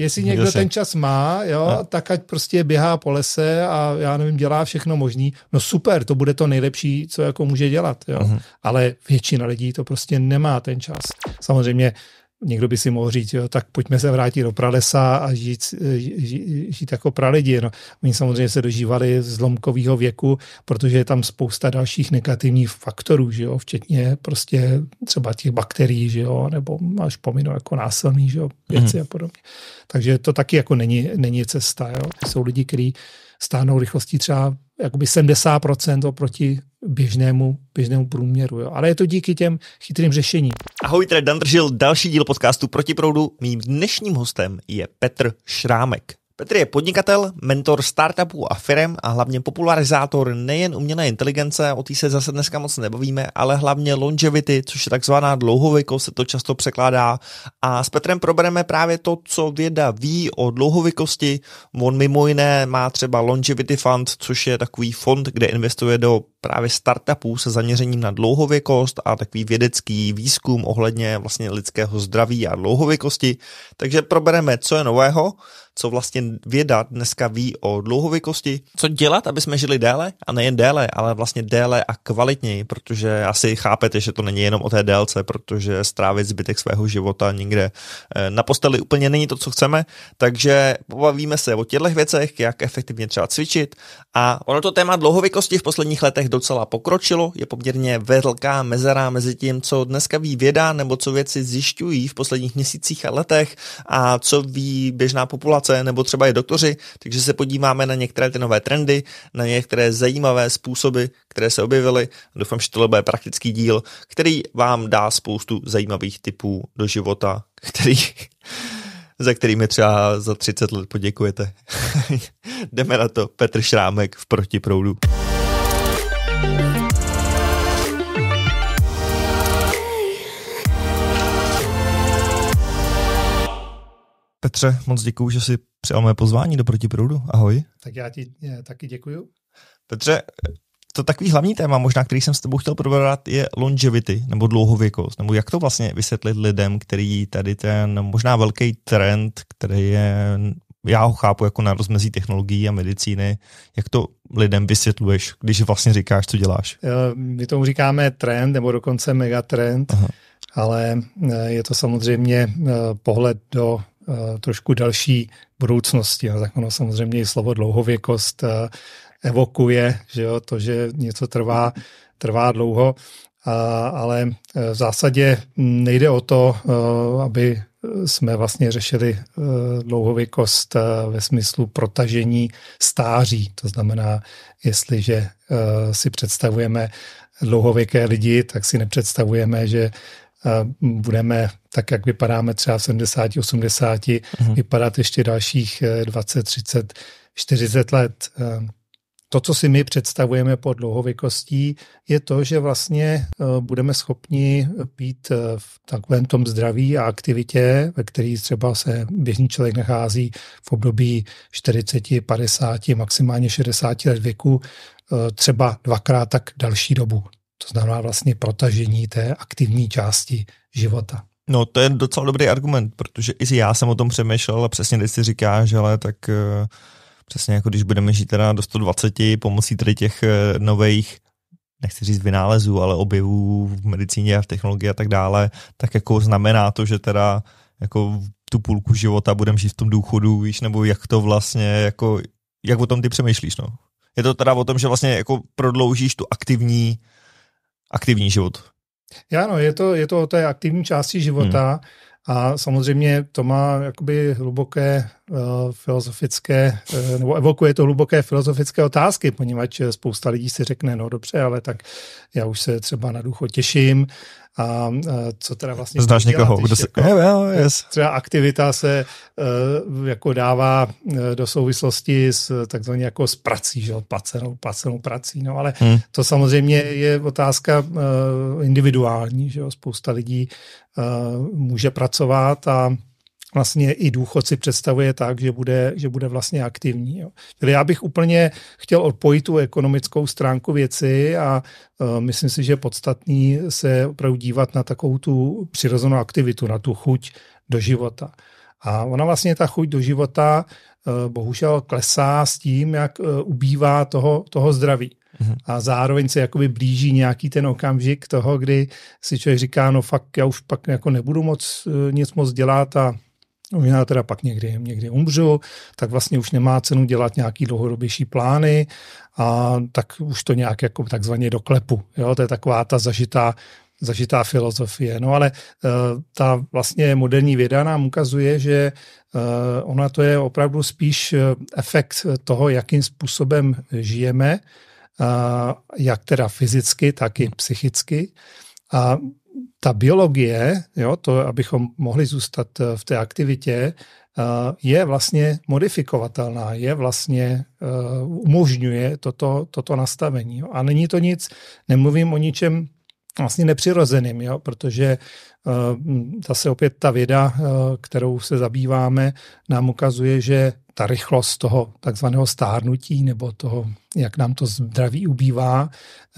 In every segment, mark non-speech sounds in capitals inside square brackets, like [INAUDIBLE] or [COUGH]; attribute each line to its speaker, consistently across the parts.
Speaker 1: Jestli někdo ten čas má, jo, no. tak ať prostě běhá po lese a já nevím, dělá všechno možný. No super, to bude to nejlepší, co jako může dělat, jo. Uh-huh. Ale většina lidí to prostě nemá ten čas. Samozřejmě Někdo by si mohl říct, jo, tak pojďme se vrátit do pralesa a žít, žít, žít jako pralidi. No, oni samozřejmě se dožívali zlomkového věku, protože je tam spousta dalších negativních faktorů, že jo, včetně prostě třeba těch bakterií, že jo, nebo až pominu jako násilný že jo, věci mm. a podobně. Takže to taky jako není, není cesta. Jo. Jsou lidi, kteří stáhnou rychlostí třeba jakoby 70% oproti běžnému, běžnému průměru. Jo. Ale je to díky těm
Speaker 2: chytrým řešením. Ahoj, tady Dan Držil, další díl podcastu Proti proudu. Mým dnešním hostem je Petr Šrámek. Petr je podnikatel, mentor startupů a firm a hlavně popularizátor nejen umělé inteligence, o té se zase dneska moc nebavíme, ale hlavně longevity, což je takzvaná dlouhověkost, se to často překládá. A s Petrem probereme právě to, co věda ví o dlouhověkosti. On mimo jiné má třeba Longevity Fund, což je takový fond, kde investuje do právě startupů se zaměřením na dlouhověkost a takový vědecký výzkum ohledně vlastně lidského zdraví a dlouhověkosti. Takže probereme, co je nového, co vlastně věda dneska ví o dlouhověkosti, co dělat, aby jsme žili déle a nejen déle, ale vlastně déle a kvalitněji, protože asi chápete, že to není jenom o té délce, protože strávit zbytek svého života někde eh, na posteli úplně není to, co chceme, takže pobavíme se o těchto věcech, jak efektivně třeba cvičit a ono to téma dlouhověkosti v posledních letech docela pokročilo, je poměrně velká mezera mezi tím, co dneska ví věda nebo co věci zjišťují v posledních měsících a letech a co ví běžná populace nebo třeba i doktoři, takže se podíváme na některé ty nové trendy, na některé zajímavé způsoby, které se objevily. Doufám, že tohle bude praktický díl, který vám dá spoustu zajímavých typů do života, který [LAUGHS] za kterými třeba za 30 let poděkujete. [LAUGHS] Jdeme na to, Petr Šrámek v Protiproudu. Petře, moc děkuji, že jsi přijal moje pozvání do Protiproudu. Ahoj.
Speaker 1: Tak já ti je, eh, taky děkuji.
Speaker 2: Petře, to takový hlavní téma, možná, který jsem s tebou chtěl probrat, je longevity nebo dlouhověkost. Nebo jak to vlastně vysvětlit lidem, který tady ten možná velký trend, který je já ho chápu jako na rozmezí technologií a medicíny. Jak to lidem vysvětluješ, když vlastně říkáš, co děláš?
Speaker 1: Eh, my tomu říkáme trend, nebo dokonce megatrend, Aha. ale eh, je to samozřejmě eh, pohled do trošku další budoucnosti. No, tak ono samozřejmě i slovo dlouhověkost evokuje, že jo, to, že něco trvá, trvá dlouho, ale v zásadě mm, nejde o to, aby jsme vlastně řešili eh, dlouhověkost eh, ve smyslu protažení stáří. To znamená, jestliže eh, si představujeme dlouhověké lidi, tak si nepředstavujeme, že budeme, tak jak vypadáme třeba v 70, 80, mm vypadat ještě dalších 20, 30, 40 let to, co si my představujeme pod dlouhověkostí, je to, že vlastně eh, budeme schopni být eh, v takovém tom zdraví a aktivitě, ve který třeba se běžný člověk nachází v období 40, 50, maximálně 60 let věku, eh, třeba dvakrát tak další dobu. To znamená vlastně protažení té aktivní části života.
Speaker 2: No to je docela dobrý argument, protože i já jsem o tom přemýšlel a přesně teď si říkáš, že ale tak přesně jako když budeme žít teda do 120 pomocí tady těch eh, nových nechci říct vynálezů, ale objevů v medicíně a v technologii a tak dále, tak jako znamená to, že teda jako tu půlku života budeme žít v tom důchodu, víš, nebo jak to vlastně, jako, jak o tom ty přemýšlíš, no. Je to teda o tom, že vlastně jako prodloužíš tu aktivní, aktivní život.
Speaker 1: Já no, je to, je to o té aktivní části života, hmm. A samozřejmě to má jakoby hluboké uh, filozofické, uh, nebo evokuje to hluboké filozofické otázky, poněvadž spousta lidí si řekne, no dobře, ale tak já už se třeba na ducho těším, a e, co teda vlastně... Znáš někoho, kdo se... Jako, yeah, well, yes. Třeba aktivita se uh, jako dává uh, do souvislosti s takzvaně jako s prací, že? Placenou, placenou prací, no ale hmm. to samozřejmě je otázka uh, individuální, že jo? spousta lidí může pracovat a vlastně i důchod si představuje tak, že bude, že bude vlastně aktivní. Jo. Tedy já bych úplně chtěl odpojit tu ekonomickou stránku věci a uh, myslím si, že je podstatný se opravdu dívat na takovou tu přirozenou aktivitu, na tu chuť do života. A ona vlastně, ta chuť do života, uh, bohužel klesá s tím, jak uh, ubývá toho, toho zdraví. Mhm. A zároveň se jakoby blíží nějaký ten okamžik toho, kdy si člověk říká, no fakt já už pak jako nebudu moc nic moc dělat a Možná teda pak někdy, někdy umřu, tak vlastně už nemá cenu dělat nějaký dlouhodobější plány a tak už to nějak jako takzvaně do klepu. Jo? To je taková ta zažitá, zažitá filozofie. No ale uh, ta vlastně moderní věda nám ukazuje, že uh, ona to je opravdu spíš eh, efekt toho, jakým způsobem žijeme, uh, jak teda fyzicky, tak i psychicky. A ta biologie, jo, to, abychom mohli zůstat eh, v té aktivitě, eh, je vlastně modifikovatelná, je vlastně eh, umožňuje toto, toto nastavení. Jo. A není to nic, nemluvím o ničem vlastně nepřirozeným, jo, protože zase opět ta věda, kterou se zabýváme, nám ukazuje, že ta rychlost toho takzvaného stárnutí nebo toho, jak nám to zdraví ubývá,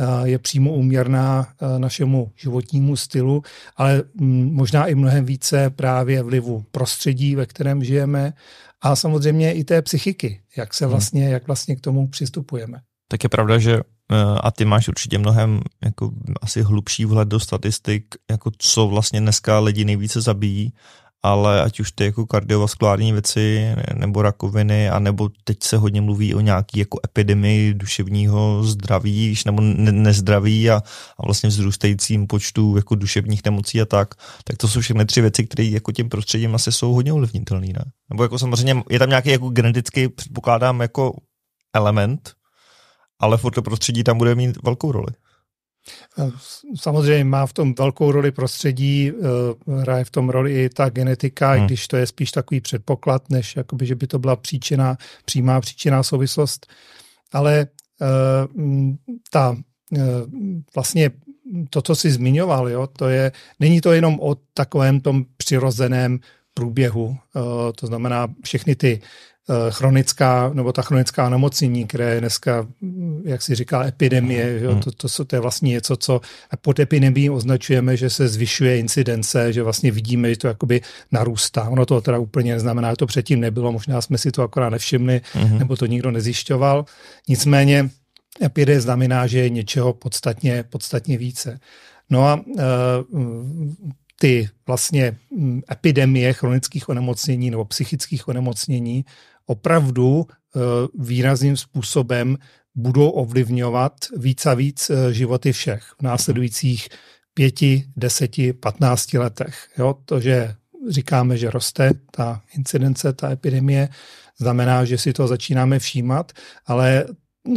Speaker 1: eh, je přímo úměrná eh, našemu životnímu stylu, ale mm, možná i mnohem více právě vlivu prostředí, ve kterém žijeme a samozřejmě i té psychiky, jak se hmm. vlastně, jak vlastně k tomu přistupujeme.
Speaker 2: Tak je pravda, že eh, a ty máš určitě mnohem jako asi hlubší vhled do statistik, jako co vlastně dneska lidi nejvíce zabíjí ale ať už ty jako kardiovaskulární věci nebo rakoviny, a nebo teď se hodně mluví o nějaký jako epidemii duševního zdraví, nebo ne- nezdraví a, a vlastně vzrůstajícím počtu jako duševních nemocí a tak, tak to jsou všechny tři věci, které jako tím prostředím asi jsou hodně ovlivnitelné, ne? Nebo jako samozřejmě je tam nějaký jako genetický, předpokládám, jako element, ale furt to prostředí tam bude mít velkou roli.
Speaker 1: Samozřejmě má v tom velkou roli prostředí, eh, hraje v tom roli i ta genetika, hmm. i když to je spíš takový předpoklad, než jakoby, že by to byla příčina, přímá příčina souvislost. Ale eh, mm, ta eh, vlastně to, co jsi zmiňoval, jo, to je, není to jenom o takovém tom přirozeném průběhu, to znamená všechny ty Eh, chronická, nebo ta chronická nemocnění, které je dneska, jak si říká, epidemie, že jo? Hmm. To, to, to je vlastně něco, co pod epidemí označujeme, že se zvyšuje incidence, že vlastně vidíme, že to jakoby narůstá. Ono to teda úplně neznamená, že to předtím nebylo, možná jsme si to akorát nevšimli, mm nebo to nikdo nezjišťoval. Nicméně epidemie znamená, že je něčeho podstatně, podstatně více. No a uh, ty vlastně hm, epidemie chronických onemocnění nebo psychických onemocnění opravdu eh, výrazným způsobem budou ovlivňovat víc a víc eh, životy všech v následujících pěti, deseti, patnácti letech. Jo, to, že říkáme, že roste ta incidence, ta epidemie, znamená, že si to začínáme všímat, ale Eh,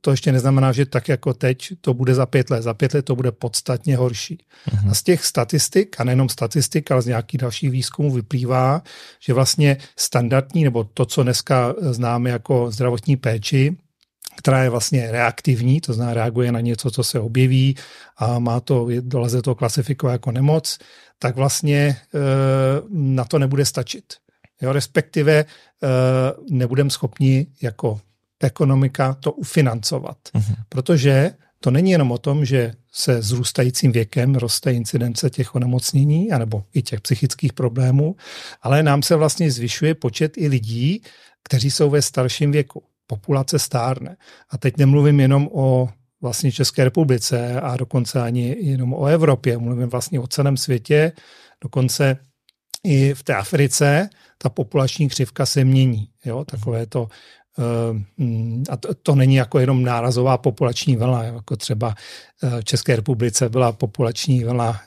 Speaker 1: to ještě neznamená, že tak jako teď to bude za pět let. Za pět let to bude podstatně horší. Mhm. A z těch statistik, a nejenom statistik, ale z nějakých dalších výzkumů vyplývá, že vlastně standardní, nebo to, co dneska známe jako zdravotní péči, která je vlastně reaktivní, to znamená reaguje na něco, co se objeví a má to, doleze to klasifikovat jako nemoc, tak vlastně eh, na to nebude stačit. Jo, respektive eh, nebudeme schopni jako ekonomika to ufinancovat. Uh-huh. Protože to není jenom o tom, že se zrůstajícím věkem roste incidence těch onemocnění anebo i těch psychických problémů, ale nám se vlastně zvyšuje počet i lidí, kteří jsou ve starším věku. Populace stárne. A teď nemluvím jenom o vlastně České republice a dokonce ani jenom o Evropě, mluvím vlastně o celém světě, dokonce i v té Africe ta populační křivka se mění. Jo? Takové to Eh, mm, a to, to není jako jenom nárazová populační vlna, jako třeba eh, v České republice byla populační vlna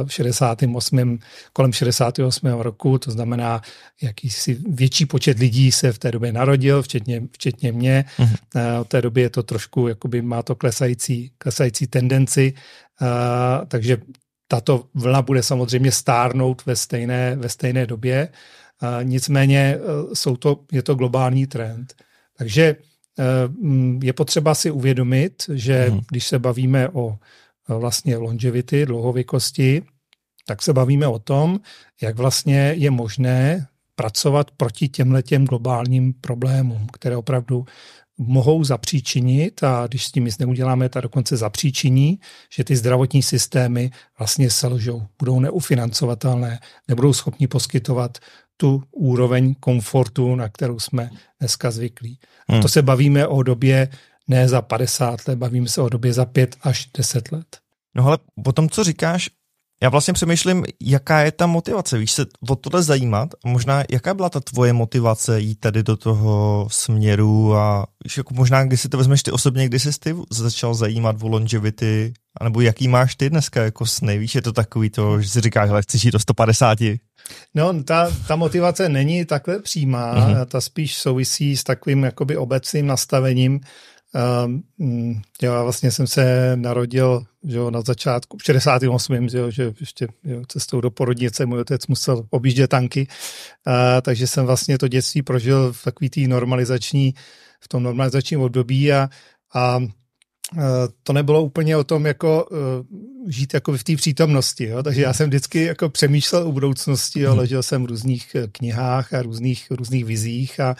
Speaker 1: eh, v 68. kolem 68. roku, to znamená, jakýsi větší počet lidí se v té době narodil, včetně, včetně mě. mm Od té doby je to trošku, jakoby má to klesající, klesající tendenci, takže tato vlna bude samozřejmě stárnout ve stejné, ve stejné době. Nicméně jsou to, je to globální trend. Takže eh, mm, je potřeba si uvědomit, že mhm. když se bavíme o eh, vlastně longevity, dlouhověkosti, tak se bavíme o tom, jak vlastně je možné pracovat proti těmhle těm globálním problémům, které opravdu mohou zapříčinit, a když s tím nic neuděláme, tak dokonce zapříčiní, že ty zdravotní systémy vlastně selžou, budou neufinancovatelné, nebudou schopni poskytovat tu úroveň komfortu, na kterou jsme dneska zvyklí. A to hmm. se bavíme o době ne za 50
Speaker 2: let, bavíme se o době za 5 až 10 let. No ale po tom, co říkáš, já vlastně přemýšlím, jaká je ta motivace. Víš se o tohle zajímat? Možná jaká byla ta tvoje motivace jít tady do toho směru a víš, jako možná, když si to vezmeš ty osobně, kdy jsi ty začal zajímat o longevity a nebo jaký máš ty dneska jako sny? Víš, je to takový to, že si říkáš, že chci žít do 150?
Speaker 1: No, ta, ta motivace není takhle přímá, mm-hmm. ta spíš souvisí s takovým jakoby obecným nastavením. Um, ehm, mm, já vlastně jsem se narodil že jo, na začátku, v 68. Že, jo, že ještě jo, cestou do porodnice můj otec musel objíždět tanky, uh, takže jsem vlastně to dětství prožil v takový tý normalizační, v tom normalizačním období a, a Eh, to nebylo úplně o tom, jako eh, žít jako v té přítomnosti. Jo? Takže já jsem vždycky jako přemýšlel o budoucnosti, jo? Mhm. ležel jsem v různých eh, knihách a různých, různých vizích a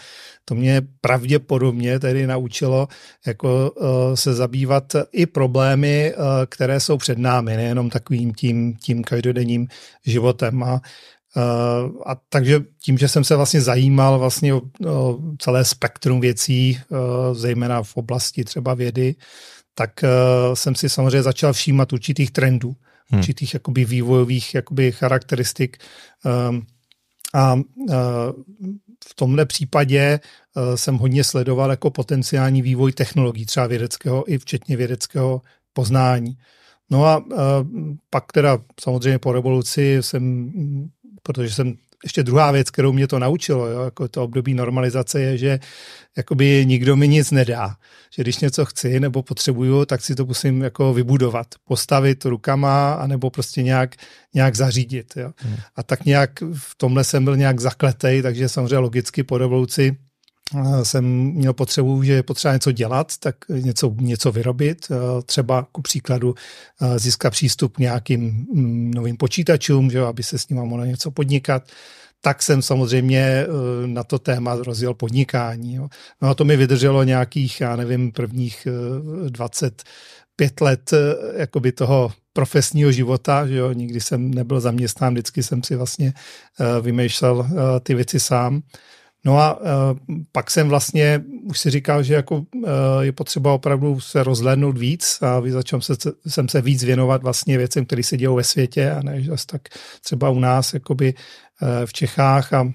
Speaker 1: to mě pravděpodobně tedy naučilo jako se zabývat i problémy, které jsou před námi, nejenom takovým tím, tím každodenním životem. A Uh, a takže tím, že jsem se vlastně zajímal vlastně o, o celé spektrum věcí, uh, zejména v oblasti třeba vědy, tak uh, jsem si samozřejmě začal všímat určitých trendů, hmm. určitých jakoby vývojových jakoby charakteristik. Um, a uh, v tomhle případě uh, jsem hodně sledoval jako potenciální vývoj technologií, třeba vědeckého i včetně vědeckého poznání. No a uh, pak teda samozřejmě po revoluci jsem, protože jsem ještě druhá věc, kterou mě to naučilo, jo, jako to období normalizace, je, že jakoby nikdo mi nic nedá. Že když něco chci nebo potřebuju, tak si to musím jako vybudovat, postavit rukama, anebo prostě nějak, nějak zařídit. Jo. Hmm. A tak nějak v tomhle jsem byl nějak zakletej, takže samozřejmě logicky po revoluci Eh, jsem měl potřebu, že je potřeba něco dělat, tak něco, něco vyrobit, eh, třeba ku příkladu eh, získat přístup k nějakým mm, novým počítačům, že, aby se s nimi mohlo něco podnikat, tak jsem samozřejmě na to téma rozjel podnikání. Jo. No a to mi vydrželo nějakých, já nevím, prvních 25 let jakoby toho profesního života, že jo, nikdy jsem nebyl zaměstnán, vždycky jsem si vlastně vymýšlel ty věci sám. No a e, pak jsem vlastně už si říkal, že jako e, je potřeba opravdu se rozhlédnout víc a začal se, jsem se víc věnovat vlastně věcem, které se dějou ve světě a ne zase tak třeba u nás jakoby e, v Čechách a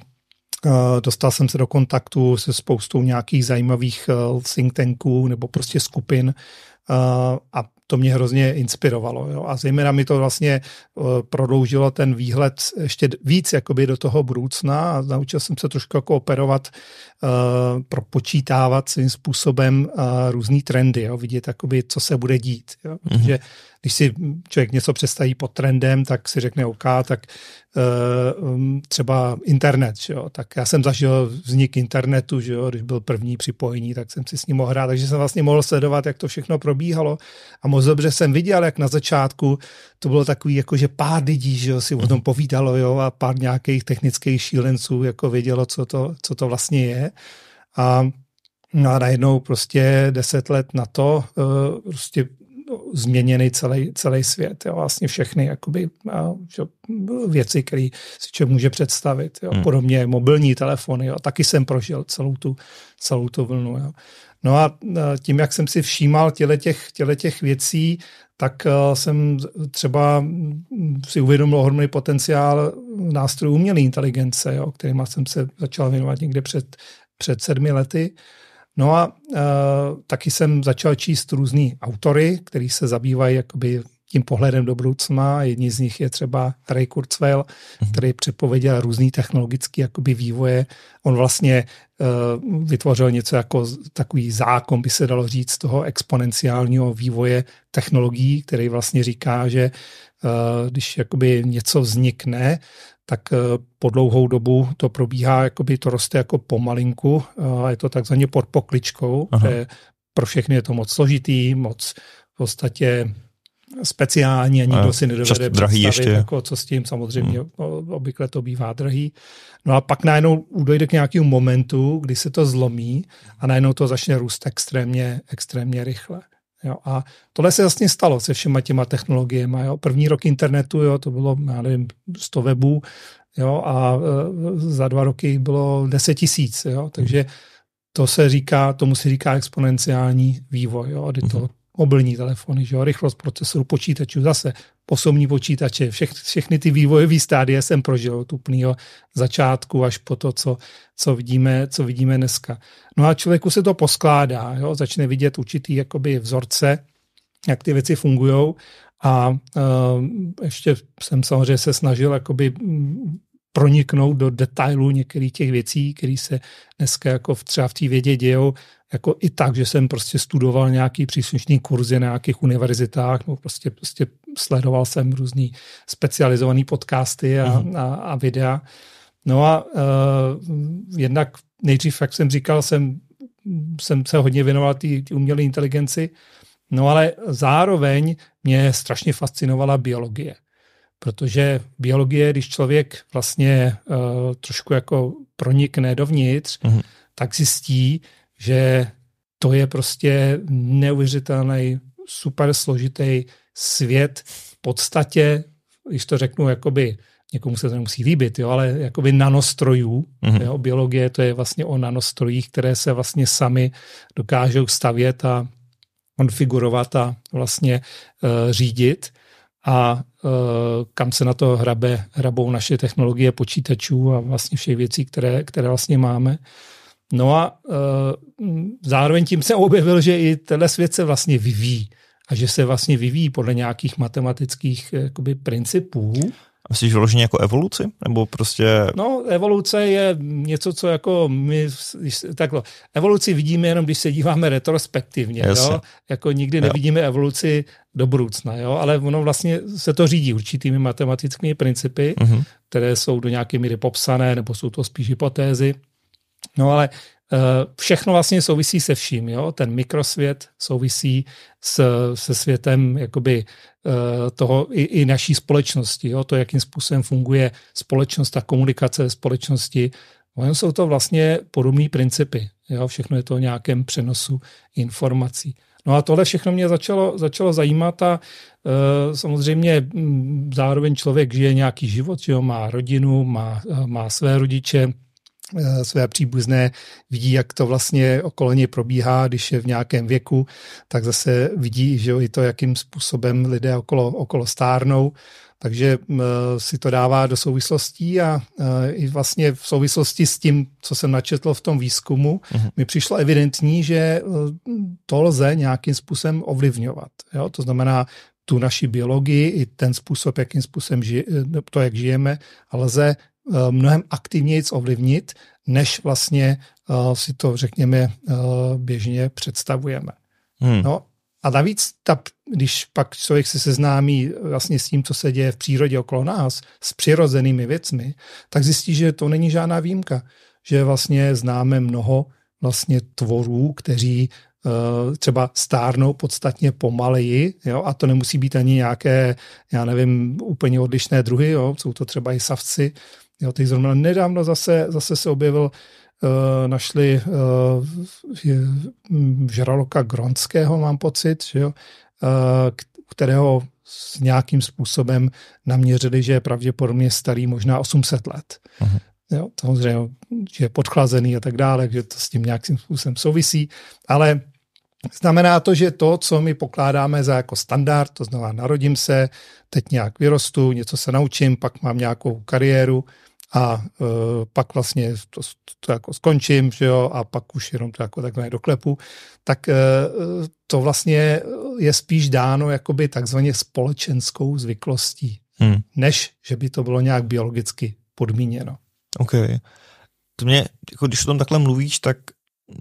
Speaker 1: Dostal jsem se do kontaktu se spoustou nějakých zajímavých think tanků nebo prostě skupin a to mě hrozně inspirovalo. Jo. A zejména mi to vlastně eh, prodloužilo ten výhled ještě víc jakoby do toho budoucna a naučil jsem se trošku jako operovat, eh, propočítávat svým způsobem eh, různý trendy, jo. vidět, jakoby, co se bude dít. Jo. Mhm. Protože když si člověk něco přestaví pod trendem, tak si řekne OK, tak mm, třeba internet. jo. Tak já jsem zažil vznik internetu, že jo. když byl první připojení, tak jsem si s ním mohl hrát, takže jsem vlastně mohl sledovat, jak to všechno probíhalo a moc dobře jsem viděl, jak na začátku to bylo takový, jako že pár lidí že jo, si o tom mhm. povídalo jo, a pár nějakých technických šílenců jako vědělo, co to, co to vlastně je. A, no a najednou prostě deset let na to eh, prostě změněný celý, celý svět. Jo. Vlastně všechny jakoby, že, věci, které si člověk může představit. Jo. Hmm. Podobně mobilní telefony. Jo. Taky jsem prožil celou tu, celou tu vlnu. Jo. No a e, tím, jak jsem si všímal těle těch, těle těch věcí, tak e, jsem třeba mm, si uvědomil ohromný potenciál nástrojů umělé inteligence, jo, kterýma jsem se začal věnovat někde před, před sedmi lety. No a e, taky jsem začal číst různý autory, kteří se zabývají jakoby tím pohledem do budoucna. Jedním z nich je třeba Ray Kurzweil, mhm. který předpověděl různý technologický jakoby, vývoje. On vlastně uh, vytvořil něco jako takový zákon, by se dalo říct, toho exponenciálního vývoje technologií, který vlastně říká, že uh, když jakoby něco vznikne, tak eh, po dlouhou dobu to probíhá, jakoby to roste jako pomalinku a je to takzvaně pod pokličkou. Pro všechny je to moc složitý, moc v podstatě speciální a nikdo a si nedovede často drahý ještě. Jako, co s tím samozřejmě hmm. obvykle to bývá drahý. No a pak najednou dojde k nějakému momentu, kdy se to zlomí a najednou to začne růst extrémně, extrémně rychle. Jo, a tohle se vlastně stalo se všema těma technologiemi. Jo. První rok internetu, jo, to bylo, já nevím, 100 webů jo, a e, za dva roky bylo 10 tisíc. Jo, takže hmm. to se říká, tomu se říká exponenciální vývoj, jo, kdy to hmm mobilní telefony, že jo, rychlost procesoru, počítačů, zase osobní počítače, všech, všechny ty vývojové stádie jsem prožil od úplného začátku až po to, co, co, vidíme, co vidíme dneska. No a člověku se to poskládá, jo, začne vidět určitý jakoby vzorce, jak ty věci fungují a uh, ještě jsem samozřejmě se snažil jakoby mm, proniknout do detailů některých těch věcí, které se dneska jako v, třeba v té vědě dějou, jako i tak, že jsem prostě studoval nějaký příslušný kurzy na nějakých univerzitách, nebo prostě, prostě sledoval jsem různý specializovaný podcasty a, mm. a, a videa. No a uh, jednak nejdřív, jak jsem říkal, jsem, jsem se hodně věnoval té umělé inteligenci, no ale zároveň mě strašně fascinovala biologie protože biologie, když člověk vlastně uh, trošku jako pronikne dovnitř, mm-hmm. tak zjistí, že to je prostě neuvěřitelný, super složitý svět v podstatě, když to řeknu jakoby, někomu se to nemusí líbit, jo, ale jakoby nanostrojů, mm-hmm. jo, biologie to je vlastně o nanostrojích, které se vlastně sami dokážou stavět a konfigurovat a vlastně uh, řídit. A Eh, kam se na to hrabe, hrabou naše technologie počítačů a vlastně všech věcí, které, které vlastně máme. No a eh, zároveň tím se objevil, že i tenhle svět se vlastně vyvíjí a že se vlastně vyvíjí podle nějakých matematických eh, jakoby, principů.
Speaker 2: A myslíš vyloženě jako evoluci? Nebo prostě...
Speaker 1: No, evoluce je něco, co jako my, takhle, evoluci vidíme jenom, když se díváme retrospektivně, jo? Jako nikdy nevidíme evoluci do budoucna, jo? Ale ono vlastně se to řídí určitými matematickými principy, mm-hmm. které jsou do nějaké míry popsané, nebo jsou to spíš hypotézy. No ale Eh, všechno vlastně souvisí se vším. Jo? Ten mikrosvět souvisí s, se světem jakoby, eh, toho i, i naší společnosti. Jo? To, jakým způsobem funguje společnost a komunikace společnosti. Ono jsou to vlastně podobné principy. Jo? Všechno je to o nějakém přenosu informací. No a tohle všechno mě začalo, začalo zajímat a e, samozřejmě mm, zároveň člověk žije nějaký život, že jo? má rodinu, má, má své rodiče, Eh, své příbuzné, vidí, jak to vlastně okolo něj probíhá, když je v nějakém věku, tak zase vidí, že jo, i to, jakým způsobem lidé okolo, okolo stárnou, takže eh, si to dává do souvislostí a eh, i vlastně v souvislosti s tím, co jsem načetl v tom výzkumu, uh-huh. mi přišlo evidentní, že to lze nějakým způsobem ovlivňovat. Jo? To znamená tu naši biologii i ten způsob, jakým způsobem žije, to, jak žijeme, lze Eh, mnohem aktivněji ovlivnit, než vlastně eh, si to, řekněme, eh, běžně představujeme. Hmm. No, a navíc, ta, když pak člověk se seznámí vlastně s tím, co se děje v přírodě okolo nás, s přirozenými věcmi, tak zjistí, že to není žádná výjimka. Že vlastně známe mnoho vlastně tvorů, kteří třeba stárnou podstatně pomaleji, jo, a to nemusí být ani nějaké, já nevím, úplně odlišné druhy, jo, jsou to třeba i savci, Jo, teď zrovna nedávno zase, zase se objevil, uh, našli uh, žraloka Gronského, mám pocit, že jo, uh, kterého s nějakým způsobem naměřili, že je pravděpodobně starý možná 800 let. Uh-huh. Jo, samozřejmě, že je podchlazený a tak dále, že to s tím nějakým způsobem souvisí, ale Znamená to, že to, co my pokládáme za jako standard, to znamená narodím se, teď nějak vyrostu, něco se naučím, pak mám nějakou kariéru a e, pak vlastně to, to jako skončím, že jo, a pak už jenom to jako takhle doklepu, tak e, to vlastně je spíš dáno jakoby takzvaně společenskou zvyklostí, hmm. než že by to bylo nějak biologicky podmíněno.
Speaker 2: OK. To mě, jako když o tom takhle mluvíš, tak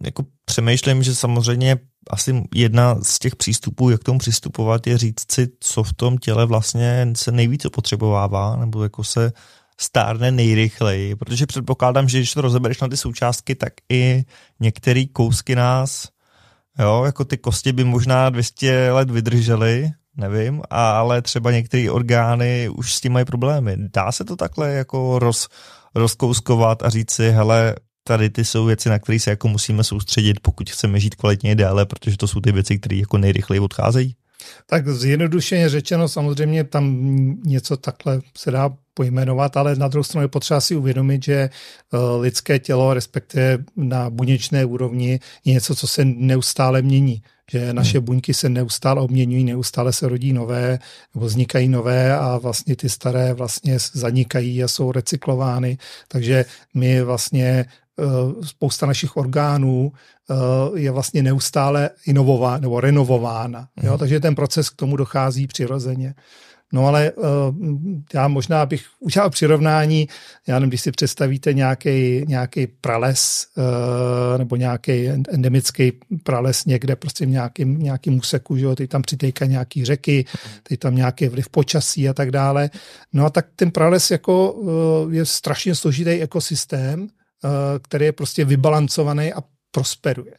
Speaker 2: jako přemýšlím, že samozřejmě asi jedna z těch přístupů, jak k tomu přistupovat, je říct si, co v tom těle vlastně se nejvíce potřebovává, nebo jako se stárne nejrychleji, protože předpokládám, že když to rozebereš na ty součástky, tak i některé kousky nás, jo, jako ty kosti by možná 200 let vydržely, nevím, ale třeba některé orgány už s tím mají problémy. Dá se to takhle jako roz, rozkouskovat a říct si, hele, tady ty jsou věci, na které se jako musíme soustředit, pokud chceme žít kvalitně déle, protože to jsou ty věci, které jako nejrychleji odcházejí?
Speaker 1: Tak zjednodušeně řečeno, samozřejmě tam něco takhle se dá pojmenovat, ale na druhou stranu je potřeba si uvědomit, že eh, lidské tělo, respektive na buněčné úrovni, je něco, co se neustále mění. Že hmm. naše buňky se neustále obměňují, neustále se rodí nové, nebo vznikají nové a vlastně ty staré vlastně zanikají a jsou recyklovány. Takže my vlastně Eh, spousta našich orgánů eh, je vlastně neustále inovována nebo renovována. Mm. Jo? Mhm. Takže ten proces k tomu dochází přirozeně. No ale eh, já možná bych udělal přirovnání, já nevím, když si představíte nějaký, nějaký prales nebo nějaký endemický prales někde prostě v nějakém, nějakým úseku, že jo, teď tam přitejka nějaký řeky, teď tam nějaký vliv počasí a tak dále. No a tak ten prales jako je strašně složitý ekosystém, Eh, který je prostě vybalancovaný a prosperuje.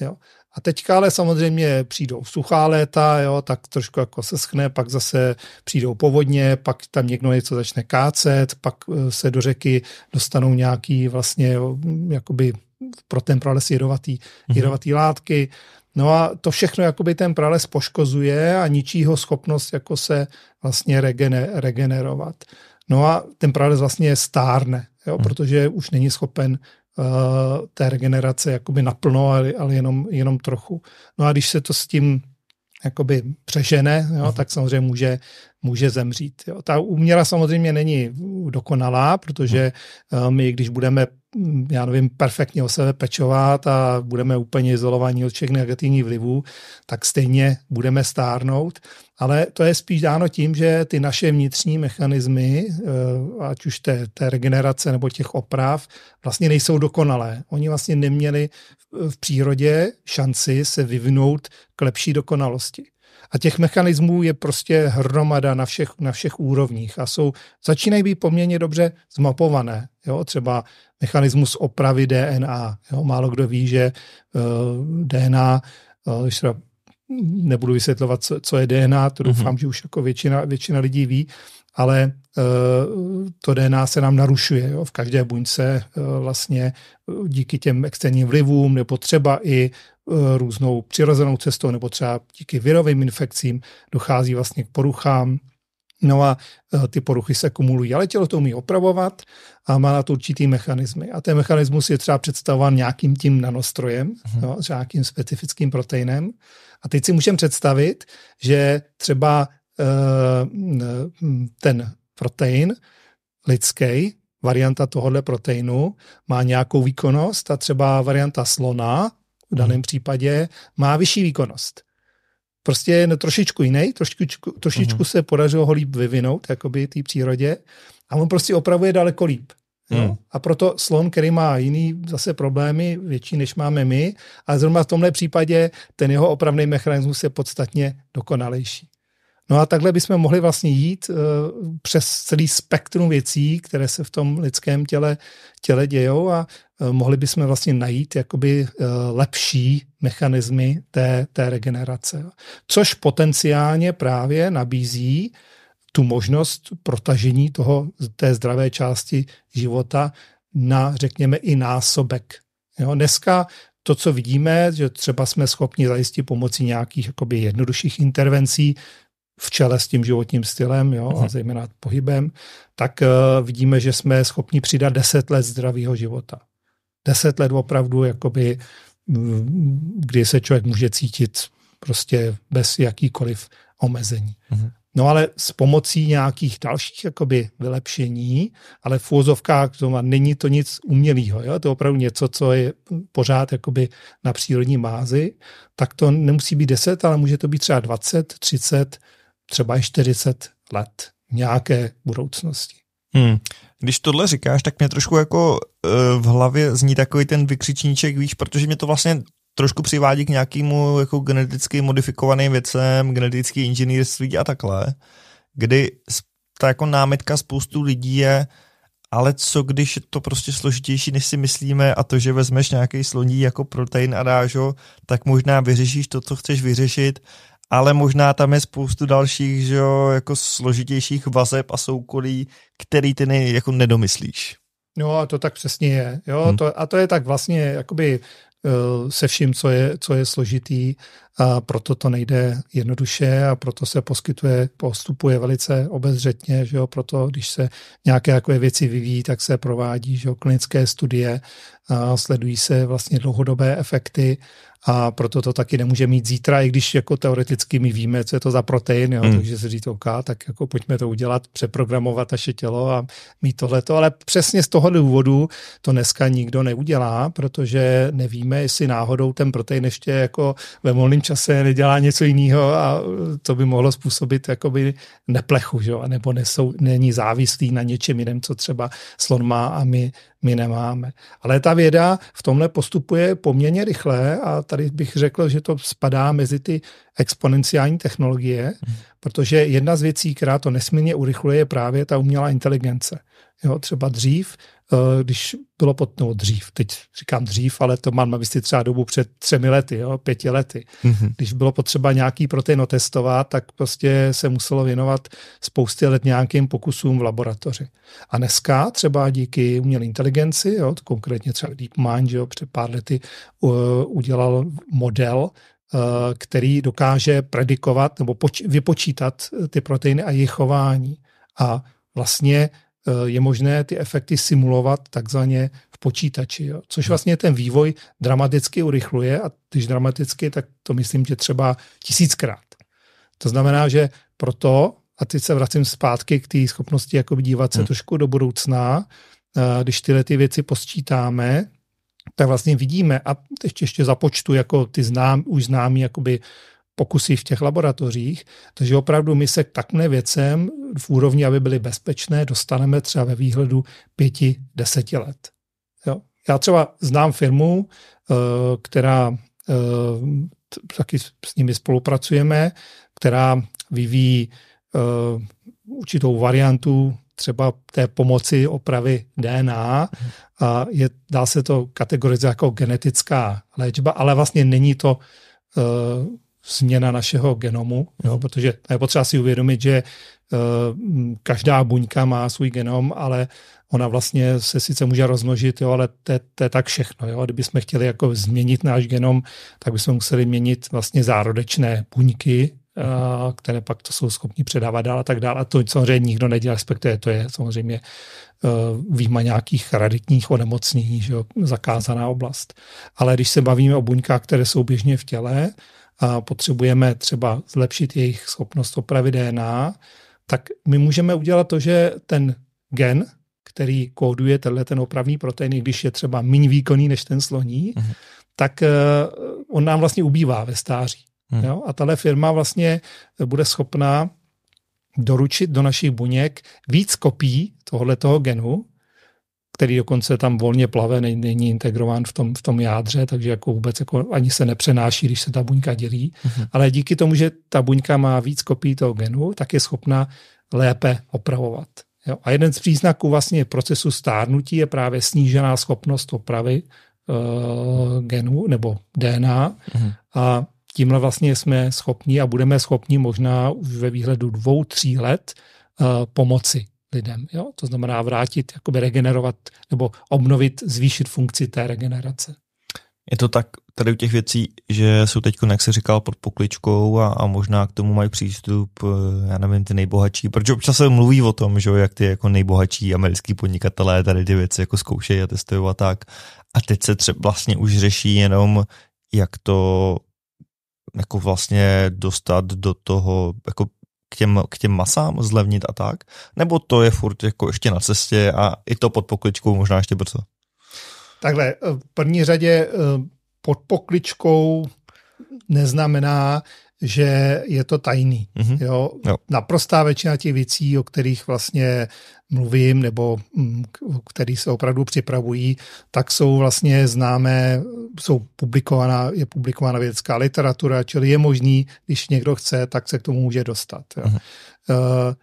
Speaker 1: Jo. A teďka ale samozřejmě přijdou suchá léta, jo, tak trošku jako se schne, pak zase přijdou povodně, pak tam někdo něco začne kácet, pak eh, se do řeky dostanou nějaký vlastně jo, jakoby pro ten prales jedovatý, mm-hmm. látky. No a to všechno jakoby ten prales poškozuje a ničí ho schopnost jako se vlastně regenerovat. No a ten prales vlastně stárne jo, hmm. protože už není schopen uh, té regenerace jakoby naplno, ale, ale jenom, jenom trochu. No a když se to s tím jakoby přežene, jo, hmm. tak samozřejmě může může zemřít. Jo. Ta úměra samozřejmě není dokonalá, protože eh, my, když budeme, hm, já nevím, perfektně o sebe pečovat a budeme úplně izolovaní od všech negativních vlivů, tak stejně budeme stárnout. Ale to je spíš dáno tím, že ty naše vnitřní mechanismy, eh, ať už té, té regenerace nebo těch oprav, vlastně nejsou dokonalé. Oni vlastně neměli v přírodě šanci se vyvinout k lepší dokonalosti. A těch mechanismů je prostě hromada na všech, na všech úrovních a jsou, začínají být poměrně dobře zmapované. Jo? Třeba mechanismus opravy DNA. Jo? Málo kdo ví, že uh, eh, DNA, uh, eh, třeba nebudu vysvětlovat, co, co je DNA, to mhm. doufám, mm-hmm. že už jako většina, většina lidí ví, ale uh, to DNA se nám narušuje jo? v každé buňce uh, vlastně díky těm externím vlivům nebo třeba i Eh, různou přirozenou cestou nebo třeba díky virovým infekcím dochází vlastně k poruchám. No a eh, ty poruchy se kumulují, ale tělo to umí opravovat a má na to určitý mechanismy. A ten mechanismus je třeba představován nějakým tím nanostrojem, mm-hmm. no, nějakým specifickým proteinem. A teď si můžeme představit, že třeba eh, ten protein lidský, varianta tohohle proteinu, má nějakou výkonnost a třeba varianta slona v daném hmm. případě má vyšší výkonnost. Prostě je no trošičku jiný, trošičku, trošičku hmm. se podařilo ho líp vyvinout, jakoby té přírodě, a on prostě opravuje daleko líp. Hmm. No? A proto slon, který má jiný zase problémy, větší než máme my, a zrovna v tomhle případě ten jeho opravný mechanismus je podstatně dokonalejší. No a takhle bychom mohli vlastně jít eh, přes celý spektrum věcí, které se v tom lidském těle, těle dějou a eh, mohli bychom vlastně najít jakoby eh, lepší mechanismy té, té regenerace. Což potenciálně právě nabízí tu možnost protažení toho, té zdravé části života na, řekněme, i násobek. Jo, dneska to, co vidíme, že třeba jsme schopni zajistit pomocí nějakých jakoby jednodušších intervencí v čele s tím životním stylem jo, a mhm. zejména pohybem, tak uh, vidíme, že jsme schopni přidat 10 let zdravého života. 10 let opravdu, jakoby, mm, kdy se člověk může cítit prostě bez jakýkoliv omezení. mm No ale s pomocí nějakých dalších jakoby vylepšení, ale v úzovkách to má, není to nic umělého, jo? to je opravdu něco, co je pořád jakoby na přírodní mázi, tak to nemusí být 10, ale může to být třeba 20, 30, třeba i 40 let nějaké budoucnosti.
Speaker 2: Hmm. Když tohle říkáš, tak mě trošku jako e, v hlavě zní takový ten vykřičníček, víš, protože mě to vlastně trošku přivádí k nějakému jako geneticky modifikovaným věcem, genetický inženýrství a takhle, kdy ta jako námitka spoustu lidí je, ale co když je to prostě složitější, než si myslíme a to, že vezmeš nějaký sloní jako protein a dáš ho, tak možná vyřešíš to, co chceš vyřešit ale možná tam je spoustu dalších, že jo, jako složitějších vazeb a soukolí, který ty ne, jako nedomyslíš.
Speaker 1: No a to tak přesně je. Jo? Hmm. To, a to je tak vlastně jakoby eh, se vším, co je, co je složitý a proto to nejde jednoduše a proto se poskytuje, postupuje velice obezřetně, že jo, proto když se nějaké takové věci vyvíjí, tak se provádí že jo, klinické studie, a sledují se vlastně dlouhodobé efekty a proto to taky nemůže mít zítra, i když jako teoreticky my víme, co je to za protein, jo, hmm. takže se říct OK, tak jako pojďme to udělat, přeprogramovat naše tělo a mít tohleto, ale přesně z toho důvodu to dneska nikdo neudělá, protože nevíme, jestli náhodou ten protein ještě jako ve volném čase nedělá něco jiného a to by mohlo způsobit jakoby neplechu, že? nebo nesou, není závislý na něčem jiném, co třeba slon má a my, my nemáme. Ale ta věda v tomhle postupuje poměrně rychle a tady bych řekl, že to spadá mezi ty exponenciální technologie, hmm. Protože jedna z věcí, která to nesmírně urychluje, je právě ta umělá inteligence. Jo, třeba dřív, eh, když bylo pod, no dřív, teď říkám dřív, ale to mám na mysli třeba dobu před třemi lety, jo, pěti lety. Mm-hmm. Když bylo potřeba nějaký protein otestovat, tak prostě se muselo věnovat spousty let nějakým pokusům v laboratoři. A dneska třeba díky umělé inteligenci, jo, konkrétně třeba DeepMind, jo, před pár lety uh, udělal model Eh, který dokáže predikovat nebo vypočítat eh, ty proteiny a jejich chování. A vlastně eh, je možné ty efekty simulovat takzvaně v počítači, jo. což vlastně ten vývoj dramaticky urychluje a když dramaticky, tak to myslím, že třeba tisíckrát. To znamená, že proto, a teď se vracím zpátky k té schopnosti jako dívat se hmm. trošku do budoucna, když tyhle ty věci posčítáme, tak vlastně vidíme a teď ještě započtu jako ty znám, už známý jakoby pokusy v těch laboratořích, takže opravdu my se k takhle věcem v úrovni, aby byly bezpečné, dostaneme třeba ve výhledu pěti, deseti let. Jo. Já třeba znám firmu, eh, která eh, taky s nimi spolupracujeme, která vyvíjí eh, určitou variantu třeba té pomoci opravy DNA. A je, dá se to kategorizovat jako genetická léčba, ale vlastně není to uh, změna našeho genomu, jo, mhm. protože je potřeba si uvědomit, že eh, každá buňka má svůj genom, ale ona vlastně se sice může rozmnožit, jo, ale to je tak všechno. Jo. Kdybychom chtěli jako změnit náš genom, tak bychom museli měnit vlastně zárodečné buňky, Eh, které pak to jsou schopni předávat dál a tak dále. A to samozřejmě nikdo nedělá, respektive to je samozřejmě eh, výjima nějakých raditních onemocnění, že jo, zakázaná oblast. Ale když se bavíme o buňkách, které jsou běžně v těle a potřebujeme třeba zlepšit jejich schopnost opravy DNA, tak my můžeme udělat to, že ten gen, který kóduje tenhle ten opravný protein, když je třeba méně výkonný než ten sloní, uh-huh. tak eh, on nám vlastně ubývá ve stáří. Hmm. Jo? A tahle firma vlastně bude schopná doručit do našich buněk víc kopií tohoto genu, který dokonce tam volně plave, není integrován v tom, v tom jádře, takže jako vůbec jako ani se nepřenáší, když se ta buňka dělí. Mm-hmm. Ale díky tomu, že ta buňka má víc kopií toho genu, tak je schopna lépe opravovat. Jo? A jeden z příznaků vlastně procesu stárnutí je právě snížená schopnost opravy uh, e, genu nebo DNA. Mm-hmm. A hmm tímhle vlastně jsme schopni a budeme schopni možná už ve výhledu dvou, tří let uh, pomoci lidem. Jo? To znamená vrátit, jakoby regenerovat nebo obnovit, zvýšit funkci té regenerace.
Speaker 2: Je to tak tady u těch věcí, že jsou teď, jak se říkal, pod pokličkou a, a možná k tomu mají přístup, eh, já nevím, ty nejbohatší, protože občas se mluví o tom, že jak ty jako nejbohatší americký podnikatelé tady ty věci jako zkoušejí a testují a tak. A teď se třeba vlastně už řeší jenom, jak to jako vlastně dostat do toho, jako k těm, k těm masám zlevnit a tak? Nebo to je furt jako ještě na cestě a i to pod pokličkou možná ještě brzo?
Speaker 1: Takhle, v první řadě eh, pod pokličkou neznamená, že je to tajný. Mm-hmm. Jo? Jo. Naprostá většina těch věcí, o kterých vlastně mluvím nebo mm, který se opravdu připravují, tak jsou vlastně známé, jsou publikovaná, je publikovaná vědecká literatura, čili je možný, když někdo chce, tak se k tomu může dostat. Jo? Mm-hmm. Uh,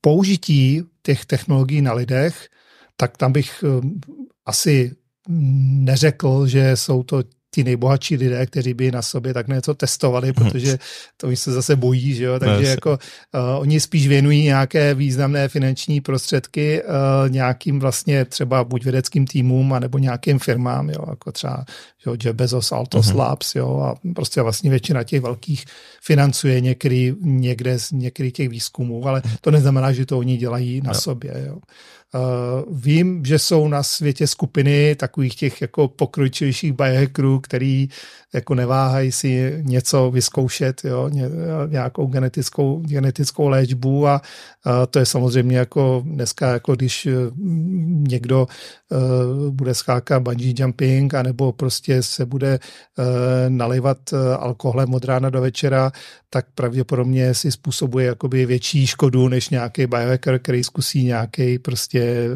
Speaker 1: použití těch technologií na lidech, tak tam bych uh, asi neřekl, že jsou to ty nejbohatší lidé, kteří by na sobě tak něco testovali, mhm. protože to oni se zase bojí, že jo? No, takže jako uh, oni spíš věnují nějaké významné finanční prostředky uh, nějakým vlastně třeba buď vědeckým týmům, anebo nějakým firmám, jo? jako třeba že jo, Jeff Bezos, Altos uhum. Labs, jo? a prostě vlastně většina těch velkých financuje někdy, někde z některých těch výzkumů, ale mhm. to neznamená, že to oni dělají na jo. sobě. Jo? Uh, vím, že jsou na světě skupiny takových těch jako pokročilejších biohackerů, který jako neváhají si něco vyzkoušet, jo, nějakou genetickou, genetickou léčbu a, uh, to je samozřejmě jako dneska, jako když eh, někdo uh, bude skákat bungee jumping anebo prostě se bude uh, nalivat alkoholem od rána do večera, tak pravděpodobně si způsobuje jakoby větší škodu než nějaký biohacker, který zkusí nějaký prostě prostě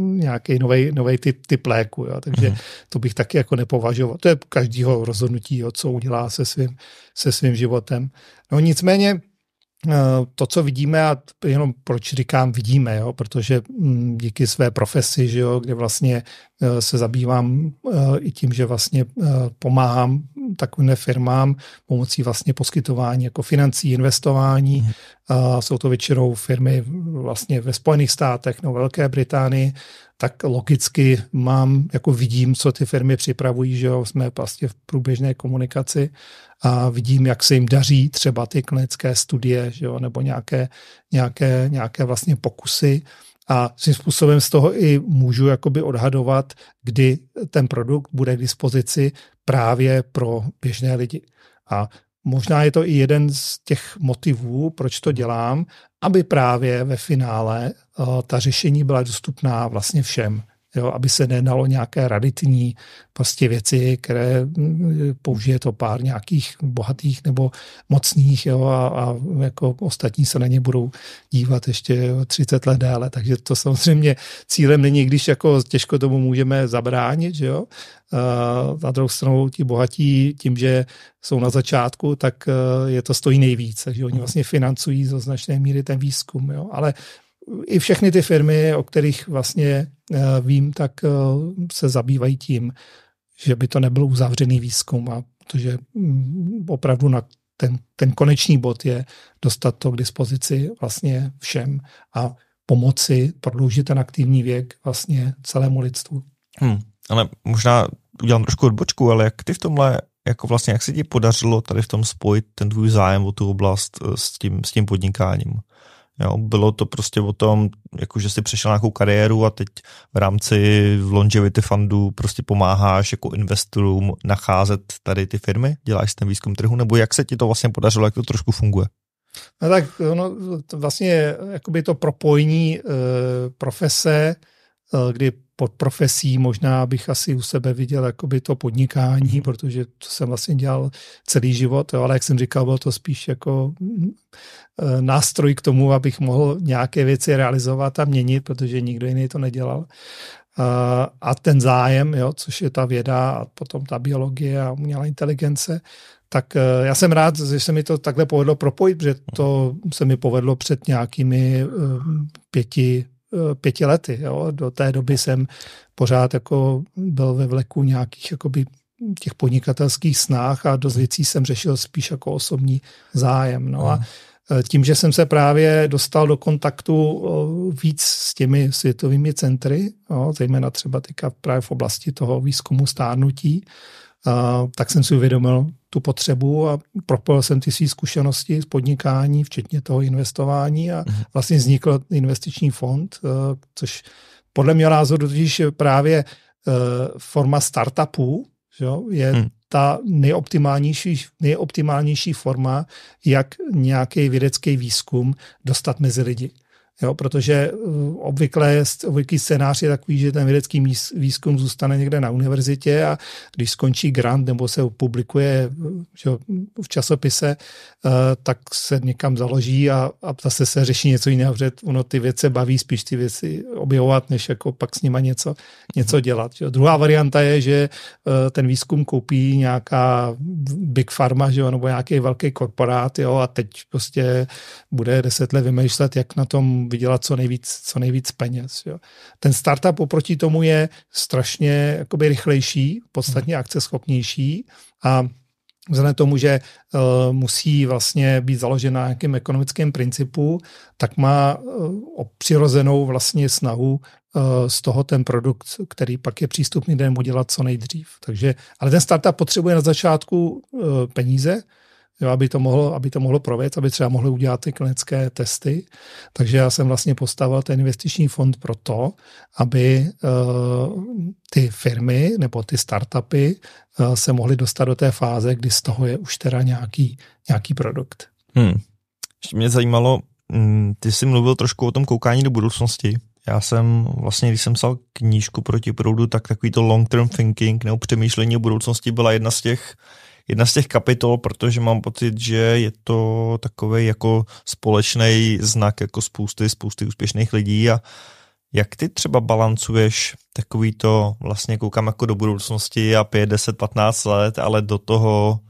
Speaker 1: nějaký nový typ, typ léku. Jo. Takže mhm. to bych taky jako nepovažoval. To je každého rozhodnutí, jo, co udělá se svým, se svým životem. No nicméně eh, to, co vidíme, a jenom proč říkám vidíme, jo, protože mm, díky své profesi, že jo, kde vlastně Eh, se zabývám eh, i tím, že vlastně eh, pomáhám takovým firmám pomocí vlastně poskytování jako financí, investování. A mhm. jsou to většinou firmy vlastně ve Spojených státech nebo Velké Británii, tak logicky mám, jako vidím, co ty firmy připravují, že jo, jsme vlastně v průběžné komunikaci a vidím, jak se jim daří třeba ty klinické studie, že jo, nebo nějaké, nějaké, nějaké vlastně pokusy a svým způsobem z toho i můžu jakoby odhadovat, kdy ten produkt bude k dispozici právě pro běžné lidi. A možná je to i jeden z těch motivů, proč to dělám, aby právě ve finále uh, ta řešení byla dostupná vlastně všem jo, aby se nedalo nějaké raditní prostě věci, které mm, použije to pár nějakých bohatých nebo mocných jo, a, a jako ostatní se na ně budou dívat ještě 30 let déle. Takže to samozřejmě cílem není, když jako těžko tomu můžeme zabránit, že jo, na druhou stranu ti bohatí tím, že jsou na začátku, tak eh, je to stojí nejvíce, takže oni mhm. vlastně financují zo značné míry ten výzkum. Jo? Ale i všechny ty firmy, o kterých vlastně eh, vím, tak eh, se zabývají tím, že by to nebyl uzavřený výzkum, a protože mm, opravdu na ten, ten konečný bod je dostat to k dispozici vlastně všem a pomoci prodloužit ten aktivní věk vlastně celému lidstvu.
Speaker 2: Hmm, ale možná udělám trošku odbočku, ale jak ty v tomhle, jako vlastně, jak se ti podařilo tady v tom spojit ten tvůj zájem o tu oblast eh, s tím, s tím podnikáním? Jo, bylo to prostě o tom, jako že si přešel nějakou kariéru a teď v rámci longevity fundu prostě pomáháš jako investorům nacházet tady ty firmy, děláš ten výzkum trhu, nebo jak se ti to vlastně podařilo, jak to trošku funguje?
Speaker 1: No tak no, to vlastně jakoby to propojení e, profese, e, kdy pod profesí možná bych asi u sebe viděl jakoby to podnikání, mhm. protože to jsem vlastně dělal celý život, jo, ale jak jsem říkal, bylo to spíš jako mm, eh, nástroj k tomu, abych mohl nějaké věci realizovat a měnit, protože nikdo jiný to nedělal. Eh, a ten zájem, jo, což je ta věda a potom ta biologie a umělá inteligence, tak eh, já jsem rád, že se mi to takhle povedlo propojit, protože to se mi povedlo před nějakými pěti, Eh, pěti lety. Jo. Do té doby jsem pořád jako byl ve vleku nějakých jakoby těch podnikatelských snách a dost věcí jsem řešil spíš jako osobní zájem. No a hmm. eh, tím, že jsem se právě dostal do kontaktu eh, víc s těmi světovými centry, jo, zejména třeba teďka právě v oblasti toho výzkumu stárnutí, a, tak jsem si uvědomil tu potřebu a propojil jsem ty své zkušenosti z podnikání, včetně toho investování a mhm. vlastně vznikl investiční fond, a, eh, což podle mého názoru totiž právě eh, forma startupů jo, je hmm. ta nejoptimálnější, nejoptimálnější forma, jak nějaký vědecký výzkum dostat mezi lidi. Jo, protože eh, obvykle, obvyklý scénář je takový, že ten vědecký výzkum zůstane někde na univerzitě a když skončí grant nebo se publikuje eh, že, v časopise, eh, tak se někam založí a, a zase se řeší něco jiného, protože ono ty věce baví spíš ty věci objevovat, než jako pak s nima něco, něco dělat. Že. Druhá varianta je, že ten výzkum koupí nějaká big pharma že, nebo nějaký velký korporát jo, a teď prostě bude deset let vymýšlet, jak na tom vydělat co nejvíc, co nejvíc peněz. Jo. Ten startup oproti tomu je strašně jakoby rychlejší, podstatně mhm. akceschopnější a vzhledem tomu, že uh, musí vlastně být založena na ekonomickým ekonomickém principu, tak má uh, přirozenou vlastně snahu eh, z toho ten produkt, který pak je přístupný lidem, udělat co nejdřív. Takže, ale ten startup potřebuje na začátku peníze, jo, aby, to mohlo, aby to mohlo provést, aby třeba mohli udělat ty klinické testy. Takže já jsem vlastně postavil ten investiční fond pro to, aby eh, ty firmy nebo ty startupy eh, se mohly dostat do té fáze, kdy z toho je už teda nějaký, nějaký produkt.
Speaker 2: Hmm. Ještě mě zajímalo, mm, ty jsi mluvil trošku o tom koukání do budoucnosti. Já jsem vlastně, když jsem psal knížku proti proudu, tak takový to long-term thinking nebo přemýšlení o budoucnosti byla jedna z těch jedna z těch kapitol, protože mám pocit, že je to takový jako společný znak jako spousty, spousty úspěšných lidí a jak ty třeba balancuješ takový to, vlastně koukám jako do budoucnosti a 5, 10, 15 let, ale do toho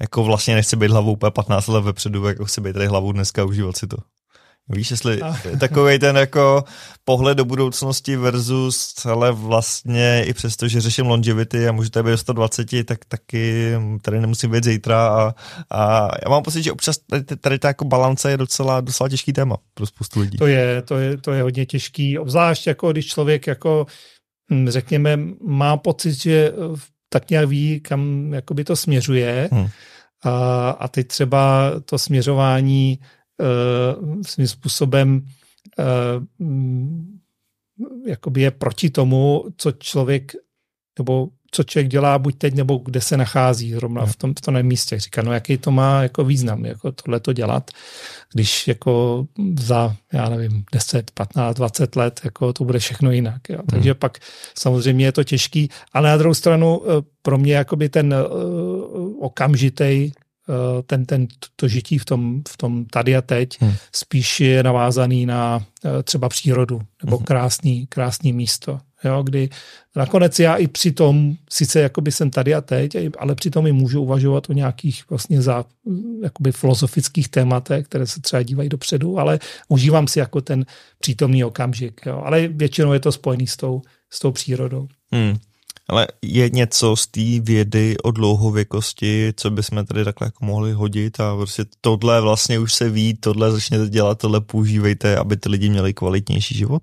Speaker 2: jako vlastně nechci být hlavou úplně 15 let vepředu, jako chci být tady hlavou dneska, užívat si to. Víš, jestli takový ten jako pohled do budoucnosti versus ale vlastně i přesto, že řeším longevity a můžu tady do 120, tak taky tady nemusím vědět zítra a, a já mám pocit, že občas tady, tady ta jako balance je docela, docela těžký téma pro spoustu lidí.
Speaker 1: To je, to je, to je hodně těžký, obzvlášť jako když člověk jako hm, řekněme má pocit, že eh, tak nějak ví, kam jakoby to směřuje hmm. a, a teď třeba to směřování Eh, svým způsobem eh, mm, jakoby je proti tomu, co člověk nebo co člověk dělá buď teď, nebo kde se nachází zrovna v tom, v tom místě. Říká, no jaký to má jako význam, jako tohle to dělat, když jako za, já nevím, 10, 15, 20 let, jako to bude všechno jinak. Jo. Hmm. Takže hmm. pak samozřejmě je to těžký, ale na druhou stranu eh, pro mě jakoby ten uh, okamžitej Eh, ten, ten, to žití v tom, v tom tady a teď hmm. spíš je navázaný na eh, třeba přírodu nebo hmm. krásný, krásný místo. Jo, kdy nakonec já i při tom, sice jakoby jsem tady a teď, ale přitom i můžu uvažovat o nějakých vlastně za, hm, jakoby filozofických tématech, které se třeba dívají dopředu, ale užívám si jako ten přítomný okamžik. Jo. Ale většinou je to spojený s tou, s tou přírodou.
Speaker 2: Hmm. Ale je něco z té vědy o dlouhověkosti, co bychom tady takhle jako mohli hodit a prostě tohle vlastně už se ví, tohle začněte dělat, tohle používejte, aby ty lidi měli kvalitnější život?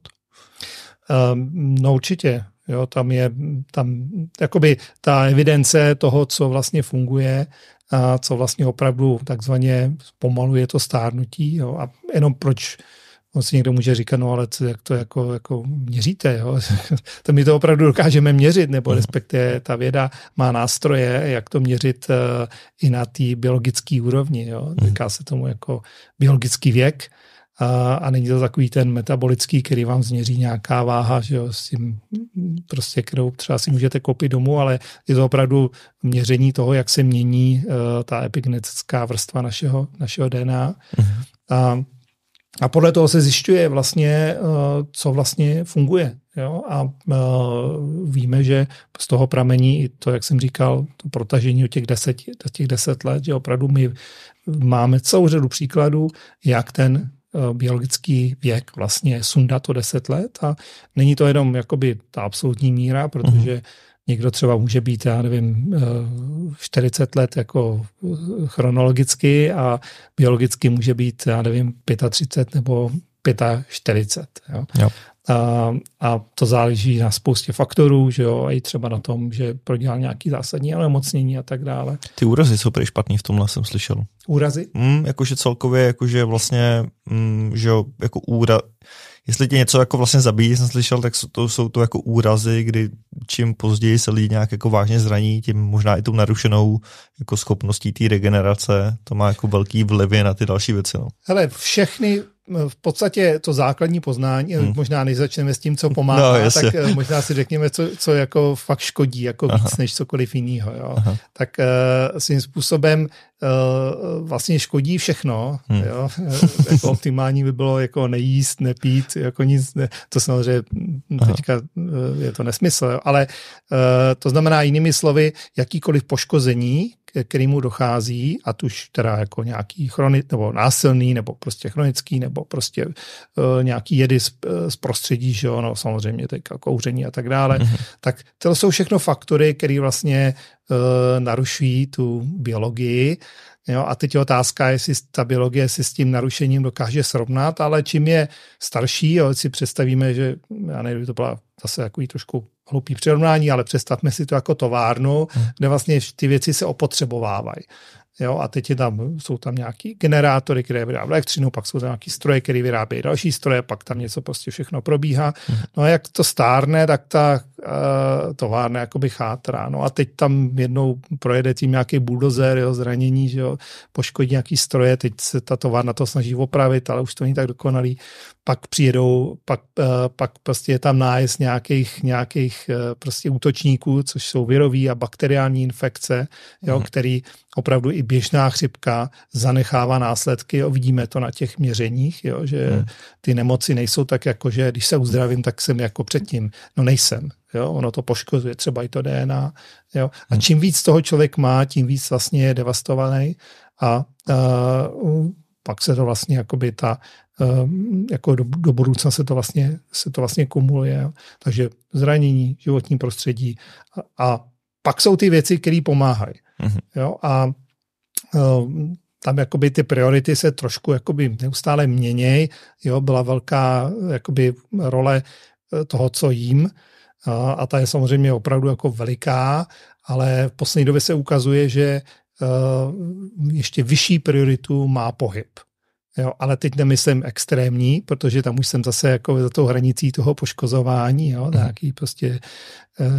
Speaker 1: Um, no určitě. Jo, tam je tam jakoby ta evidence toho, co vlastně funguje a co vlastně opravdu takzvaně pomaluje to stárnutí jo, a jenom proč On si někdo může říkat, no ale co, jak to jako, jako měříte, jo? [LAUGHS] to my to opravdu dokážeme měřit, nebo respektive ta věda má nástroje, jak to měřit eh, i na té biologické úrovni, jo? Hmm. Říká se tomu jako biologický věk, a, a není to takový ten metabolický, který vám změří nějaká váha, že jo, s tím prostě, kterou třeba si můžete koupit domů, ale je to opravdu měření toho, jak se mění uh, ta epigenetická vrstva našeho, našeho DNA. uh huh A hmm. A podle toho se zjišťuje vlastně, eh, co vlastně funguje. Jo? A eh, víme, že z toho pramení i to, jak jsem říkal, to protažení o těch deset, těch deset let, že opravdu my máme celou řadu příkladů, jak ten eh, biologický věk vlastně sundá to deset let a není to jenom jakoby ta absolutní míra, protože uh-huh Někdo třeba může být, já nevím, 40 eh, let jako eh, chronologicky a biologicky může být, já nevím, 35 nebo 45. Jo? Jo. A, a to záleží na spoustě faktorů, že jo, a i třeba na tom, že prodělal nějaký zásadní onemocnění a tak dále.
Speaker 2: Ty úrazy jsou prý špatný, v tomhle jsem slyšel. Úrazy? Mm, jakože celkově, jakože vlastně, mm, že jo, jako úra, jestli tě něco jako vlastně zabíjí, jsem slyšel, tak to jsou to jako úrazy, kdy čím později se lidi nějak jako vážně zraní, tím možná i tu narušenou jako schopností té regenerace, to má jako velký vlivy na ty další věci. No.
Speaker 1: Hele, všechny v podstatě to základní poznání, hmm. možná než začneme s tím, co no, pomáhá, no, tak eh, možná si řekněme, co, co jako fakt škodí, jako Aha. víc než cokoliv jiného. Tak uh, svým způsobem uh, vlastně škodí všechno. Hmm. Jo. jako optimální by bylo jako nejíst, nepít, jako nic, ne, to samozřejmě hm, Aha. teďka je to nesmysl, jo. ale uh, to znamená jinými slovy, jakýkoliv poškození, kterýmu dochází, a tuž teda jako nějaký chronit nebo násilný, nebo prostě chronický, nebo nebo prostě uh, nějaký jedy z, eh, z prostředí, že jo, no, samozřejmě teďka kouření a tak dále. Mm-hmm. Tak to jsou všechno faktory, které vlastně uh, narušují tu biologii. Jo, a teď je otázka, jestli ta biologie si s tím narušením dokáže srovnat, ale čím je starší, jo, si představíme, že, já nevím, to byla zase takový trošku hloupý přirovnání, ale představme si to jako továrnu, mhm. kde vlastně ty věci se opotřebovávají. Jo, a teď je tam, jsou tam nějaký generátory, které vyrábí elektřinu, pak jsou tam nějaký stroje, které vyrábí další stroje, pak tam něco prostě všechno probíhá. Mhm. No a jak to stárne, tak ta uh, továrna jakoby chátrá. No a teď tam jednou projede tím nějaký buldozer, jo, zranění, že jo, poškodí nějaký stroje, teď se ta továrna to snaží opravit, ale už to není tak dokonalý pak přijedou, pak, eh, pak prostě je tam nájezd nějakých, nějakých eh, prostě útočníků, což jsou virové a bakteriální infekce, jo, mm. který opravdu i běžná chřipka zanechává následky. Jo, vidíme to na těch měřeních, jo, že mm. ty nemoci nejsou tak jako, že když se uzdravím, tak jsem jako předtím. No nejsem. Jo, ono to poškozuje třeba i to DNA. Jo. A mhm. čím víc toho člověk má, tím víc vlastně je devastovaný a a eh, pak se to vlastně jakoby ta, Ehm, jako do, do budoucna se to vlastně, se to vlastně kumuluje. Takže zranění, životní prostředí a, a pak jsou ty věci, které pomáhají. Mm-hmm. Jo, a ehm, tam jakoby ty priority se trošku jakoby neustále měněj. Jo, byla velká jakoby role eh, toho, co jím a, a ta je samozřejmě opravdu jako veliká, ale v poslední době se ukazuje, že eh, ještě vyšší prioritu má pohyb. Jo, ale teď nemyslím extrémní, protože tam už jsem zase jako za tou hranicí toho poškozování, jo, mhm. nějaký prostě e,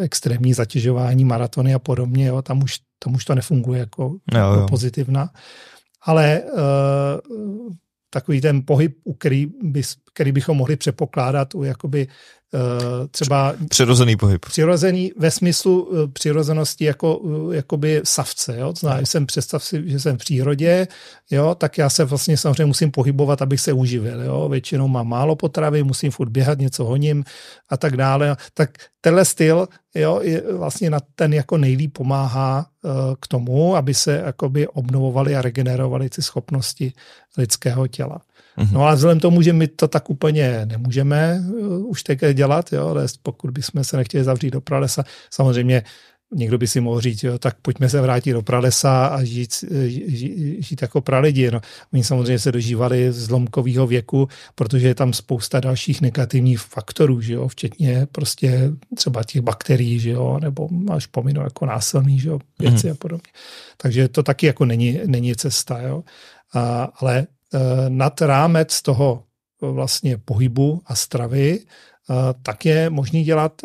Speaker 1: extrémní zatěžování, maratony a podobně, jo, tam už, tam už to nefunguje jako, jo, jo. Jako pozitivna. Ale e, takový ten pohyb, který, bys, který bychom mohli přepokládat u jakoby Eh, třeba... Přirozený pohyb. Přirozený ve smyslu eh, přirozenosti jako, eh, jakoby savce, jo? Zná, no. jsem, představ si, že jsem v přírodě, jo? tak já se vlastně samozřejmě musím pohybovat, abych se uživil, jo? Většinou mám málo potravy, musím furt běhat, něco honím a tak dále. Tak tenhle styl, jo, je vlastně na ten jako nejlíp pomáhá k tomu, aby se jakoby obnovovaly a regenerovaly ty schopnosti lidského těla. Mhm. No ale vzhledem tomu, že my to tak úplně nemůžeme uh, už teď dělat, jo, ale pokud bychom se nechtěli zavřít do pralesa, samozřejmě někdo by si mohl říct, jo, tak pojďme se vrátit do pralesa a žít, eh, žít, žít jako pralidi. No, oni samozřejmě se dožívali zlomkového věku, protože je tam spousta dalších negativních faktorů, že jo, včetně prostě třeba těch bakterií, že jo, nebo až pominu jako násilný, že jo, věci mm. a podobně. Takže to taky jako není, není cesta, jo. A, ale Eh, nad rámec toho eh, vlastně pohybu a stravy, eh, tak je možný dělat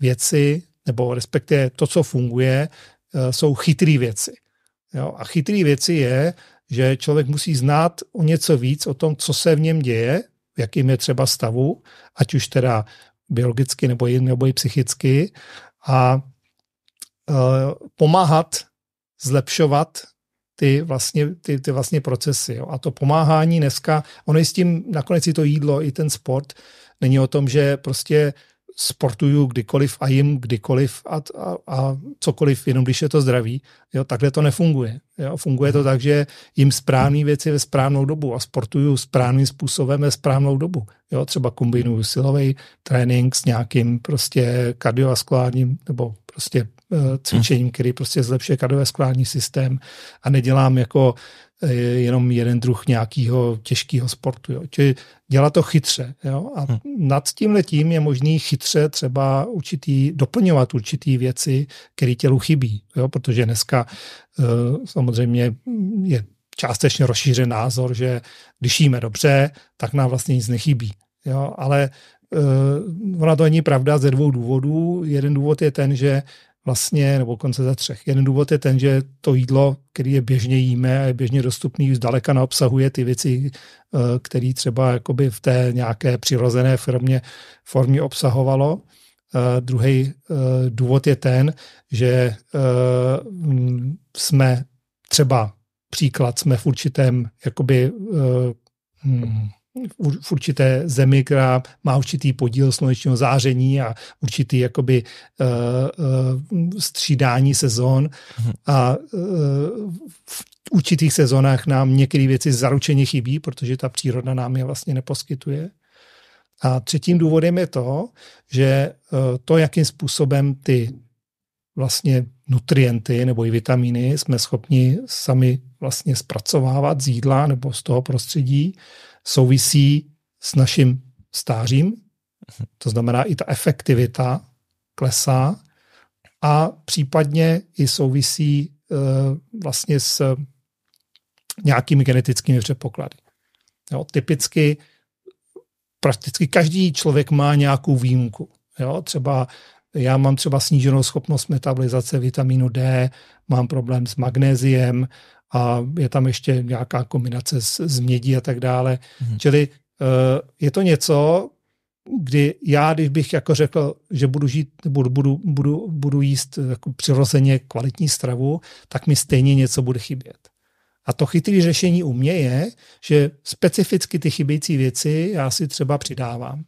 Speaker 1: věci, nebo respektive to, co funguje, jsou chytré věci. Jo? A chytré věci je, že člověk musí znát o něco víc o tom, co se v něm děje, v jakým je třeba stavu, ať už teda biologicky nebo, jiný nebo i psychicky, a pomáhat zlepšovat ty vlastně, ty, ty vlastně procesy. Jo. A to pomáhání dneska, ono je s tím, nakonec i to jídlo, i ten sport, není o tom, že prostě sportuju kdykoliv a jim kdykoliv a, a, a cokoliv, jenom když je to zdraví, Jo, takhle to nefunguje. Jo, funguje to mhm. tak, že jim správné věci ve správnou dobu a sportuju správným způsobem ve správnou dobu. Jo, třeba kombinuju silový trénink s nějakým prostě kardiovaskulárním nebo prostě Eh, cvičením, hmm. který prostě zlepšuje kardiovaskulární systém a nedělám jako eh, jenom jeden druh nějakého těžkého sportu. Jo. Čili dělá to chytře. Jo. A hmm. nad tím letím je možný chytře třeba určitý, doplňovat určitý věci, které tělu chybí. Jo. Protože dneska eh, samozřejmě je částečně rozšířen názor, že když jíme dobře, tak nám vlastně nic nechybí. Jo. Ale ona to není pravda ze dvou důvodů. Jeden důvod je ten, že vlastně, nebo konce ze třech. Jeden důvod je ten, že to jídlo, které je běžně jíme a je běžně dostupný, zdaleka neobsahuje ty věci, eh, které třeba jakoby v té nějaké přirozené formě, formě obsahovalo. Uh, eh, druhý uh, eh, důvod je ten, že uh, jsme třeba příklad, jsme v určitém jakoby hmm, v určité zemi, která má určitý podíl slunečního záření a určitý jakoby uh, uh, střídání sezon mhm. a uh, v určitých sezónách nám některé věci zaručeně chybí, protože ta příroda nám je vlastně neposkytuje. A třetím důvodem je to, že to, jakým způsobem ty vlastně nutrienty nebo i vitamíny jsme schopni sami vlastně zpracovávat z jídla nebo z toho prostředí, souvisí s naším stářím, to znamená i ta efektivita klesá a případně i souvisí eh, vlastně s nějakými genetickými předpoklady. Jo, typicky prakticky každý člověk má nějakou výjimku. Jo, třeba já mám třeba sníženou schopnost metabolizace vitamínu D, mám problém s magnéziem, a je tam ještě nějaká kombinace s, s mědí a tak dále. Hmm. Čili eh, je to něco, kdy já, když bych jako řekl, že budu žít, budu, budu, budu, budu jíst jako přirozeně kvalitní stravu, tak mi stejně něco bude chybět. A to chytrý řešení u mě je, že specificky ty chybějící věci já si třeba přidávám.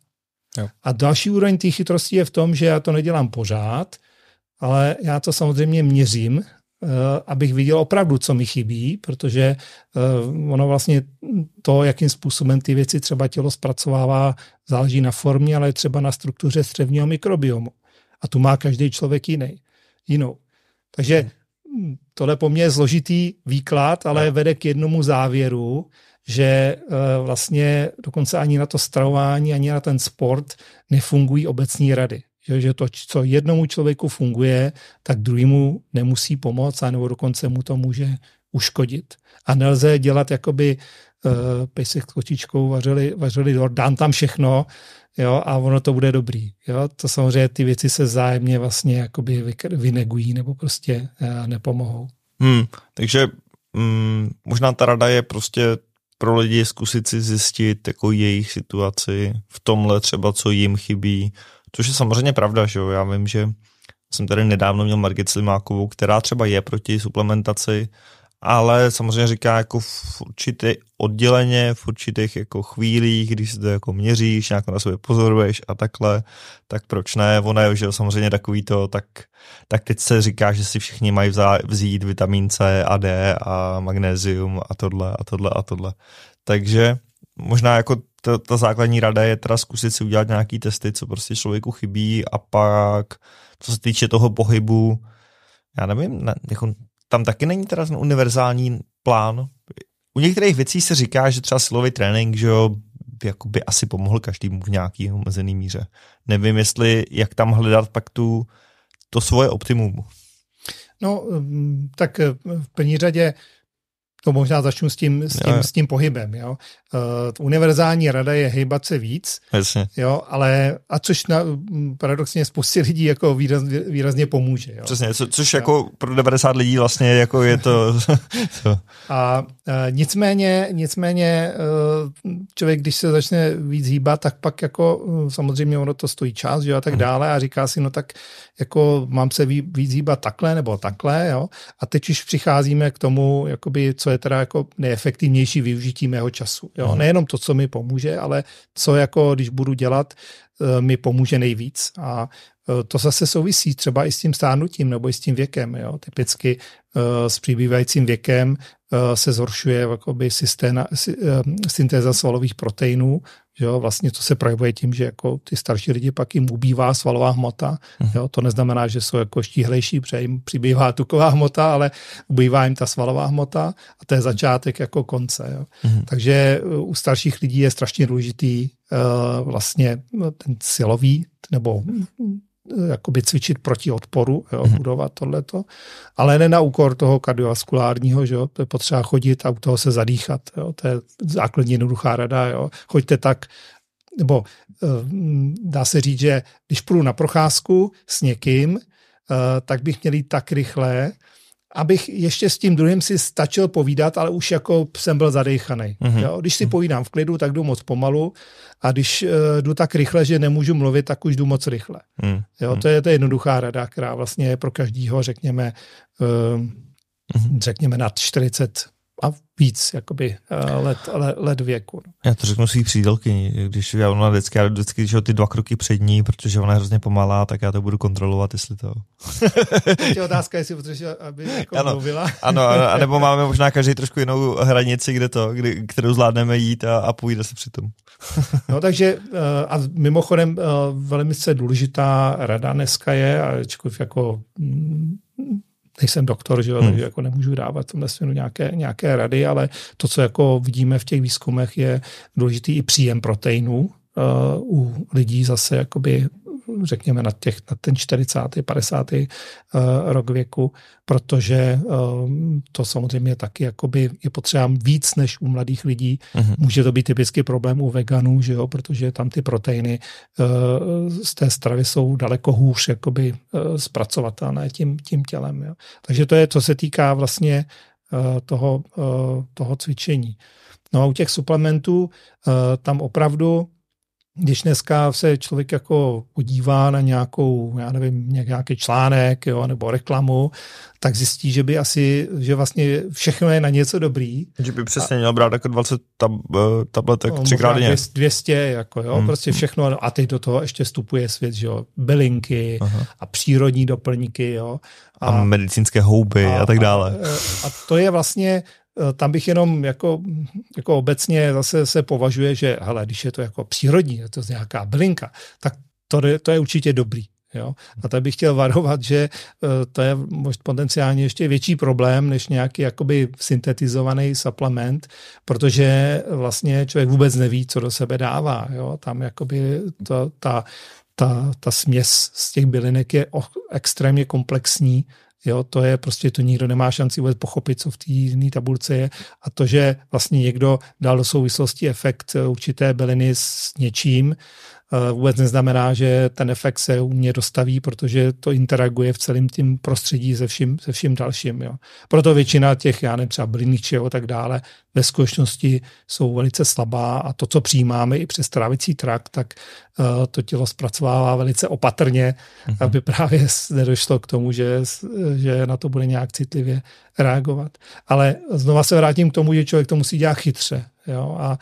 Speaker 1: Jo. A další úroveň té chytrosti je v tom, že já to nedělám pořád, ale já to samozřejmě měřím Eh, abych viděl opravdu, co mi chybí, protože eh, ono vlastně to, jakým způsobem ty věci třeba tělo zpracovává, záleží na formě, ale třeba na struktuře střevního mikrobiomu. A tu má každý člověk jiný, jinou. Takže hmm. tohle po mně je složitý výklad, ale vede k jednomu závěru, že eh, vlastně dokonce ani na to stravování, ani na ten sport nefungují obecní rady. Jo, že to, co jednomu člověku funguje, tak druhému nemusí pomoct, anebo dokonce mu to může uškodit. A nelze dělat jakoby uh, pejsek s kočičkou vařili, vařili dort, dám tam všechno jo, a ono to bude dobrý. Jo. To samozřejmě ty věci se zájemně vlastně jakoby vynegují nebo prostě uh, nepomohou.
Speaker 2: Hmm, takže um, možná ta rada je prostě pro lidi zkusit si zjistit jako jejich situaci v tomhle třeba, co jim chybí, Což je samozřejmě pravda, že jo? Já vím, že jsem tady nedávno měl Margit Slimákovou, která třeba je proti suplementaci, ale samozřejmě říká jako v určité odděleně, v určitých jako chvílích, když se to jako měříš, nějak na sobě pozoruješ a takhle, tak proč ne? ona je, že samozřejmě takový to, tak, tak teď se říká, že si všichni mají vzít vitamin C a D a magnézium a tohle a tohle a tohle. Takže možná jako ta, ta základní rada je teda zkusit si udělat nějaký testy, co prostě člověku chybí a pak, co se týče toho pohybu, já nevím, ne, jako, tam taky není teda ten univerzální plán. U některých věcí se říká, že třeba silový trénink, že jo, jako by asi pomohl každému v nějaký omezený míře. Nevím, jestli jak tam hledat pak tu, to svoje optimum.
Speaker 1: No, mm, tak eh, v první řadě to no, možná začnu s tím, s tím, jo, jo. S tím pohybem. Jo. Uh, univerzální rada je hejbat se víc, Jasně. Jo, ale a což na, paradoxně spoustě lidí jako výraz, výrazně pomůže. Jo. Přesně, co, což jo.
Speaker 2: jako pro 90 lidí vlastně jako je to... to.
Speaker 1: [LAUGHS] A Eh, nicméně, nicméně eh, člověk, když se začne víc hýbat, tak pak jako eh, samozřejmě ono to stojí čas, jo, a tak hmm. dále a říká si, no tak jako mám se víc hýbat takhle nebo takhle, jo. A teď už přicházíme k tomu, jakoby, co je teda jako nejefektivnější využití mého času, jo. Hmm. Nejenom to, co mi pomůže, ale co jako, když budu dělat, mi pomůže nejvíc a Eh, to zase souvisí třeba i s tím stárnutím nebo i s tím věkem. Jo? Typicky eh, s přibývajícím věkem eh, se zhoršuje jakoby systéna, syntéza svalových proteinů, jo? vlastně to se projevuje tím, že jako ty starší lidi pak jim ubývá svalová hmota. Mhm. Jo? To neznamená, že jsou jako štíhlejší, protože jim přibývá tuková hmota, ale ubývá jim ta svalová hmota a to je začátek jako konce. Jo? Mhm. Takže u starších lidí je strašně důležitý vlastně ten silový nebo Eh, jakoby cvičit proti odporu, jo, mm-hmm. budovat tohleto, ale ne na úkor toho kardiovaskulárního, že jo, to je potřeba chodit a u toho se zadýchat, jo, to je základní jednoduchá rada, jo, choďte tak, nebo eh, dá se říct, že když půjdu na procházku s někým, eh, tak bych měl jít tak rychle, abych ještě s tím druhým si stačil povídat, ale už jako jsem byl zadejchaný. Mm-hmm. Když si mhm. povídám v klidu, tak jdu moc pomalu a když uh, jdu tak rychle, že nemůžu mluvit, tak už jdu moc rychle. Mm-hmm. Jo? Mhm. To, je, to je jednoduchá rada, která vlastně je pro každýho, řekněme, uh, mm-hmm. řekněme nad 40 a víc jakoby, eh, let, let věku. No.
Speaker 2: Já to řeknu svý přídelkyni, když já ona vždycky, já vždycky, když ty dva kroky před ní, protože ona je hrozně pomalá, tak já to budu kontrolovat, jestli to...
Speaker 1: [LAUGHS] Teď je otázka, jestli potřeš, aby jako ano, mluvila. ano, a
Speaker 2: nebo [LAUGHS] máme možná každý trošku jinou hranici, kde to, kdy, kterou zvládneme jít a, a půjde se přitom.
Speaker 1: [LAUGHS] no takže eh, a mimochodem eh, velmi se důležitá rada dneska je, ačkoliv jako mm, nejsem doktor, že, hmm. takže jako nemůžu dávat v tomhle směru nějaké, nějaké rady, ale to, co jako vidíme v těch výzkumech, je důležitý i příjem proteinů, Uh, u lidí zase jakoby řekněme, na, těch, na ten 40. 50. Eh, rok věku, protože eh, to samozřejmě taky jakoby je potřeba víc než u mladých lidí. Mm-hmm. Může to být typický problém u veganů, že jo, protože tam ty proteiny eh, z té stravy jsou daleko hůř jakoby zpracovatelné tím, tím tělem. Jo. Takže to je, co se týká vlastně toho, toho cvičení. No a u těch suplementů tam opravdu když dneska se člověk jako podívá na nějakou, já nevím, nějaký článek jo, nebo reklamu, tak zjistí, že by asi, že vlastně všechno je na něco dobrý. Že by přesně měl
Speaker 2: brát jako 20 tab, eh, tabletek no, třikrát denně.
Speaker 1: 200, jako jo, hmm. prostě hmm. všechno a teď do toho ještě vstupuje svět, že jo, bylinky Aha. a přírodní doplňky, jo. A, a
Speaker 2: medicínské houby a, a tak dále.
Speaker 1: A, a to je vlastně Eh, tam bych jenom jako, jako obecně zase se považuje, že hele, když je to jako přírodní, je to nějaká bylinka, tak to, to je určitě dobrý. Jo? A tady bych chtěl varovat, že eh, to je možná potenciálně ještě větší problém než nějaký jakoby syntetizovaný suplement, protože vlastně člověk vůbec neví, co do sebe dává. Jo? Tam jakoby to, ta, ta, ta směs z těch bylinek je extrémně komplexní Jo, to je prostě, to nikdo nemá šanci vůbec pochopit, co v té jiné tabulce je. A to, že vlastně někdo dal do souvislosti efekt eh, určité byliny s něčím, Eh, vůbec neznamená, že ten efekt se u mě dostaví, protože to interaguje v celém tím prostředí se vším, se vším dalším. Jo. Proto většina těch, já nevím, třeba byliničeho a tak dále, ve skutečnosti jsou velice slabá a to, co přijímáme i přes trávicí trakt, tak uh, to tělo zpracovává velice opatrně, mm-hmm. aby právě nedošlo k tomu, že, že na to bude nějak citlivě reagovat. Ale znova se vrátím k tomu, že člověk to musí dělat chytře. Jo, a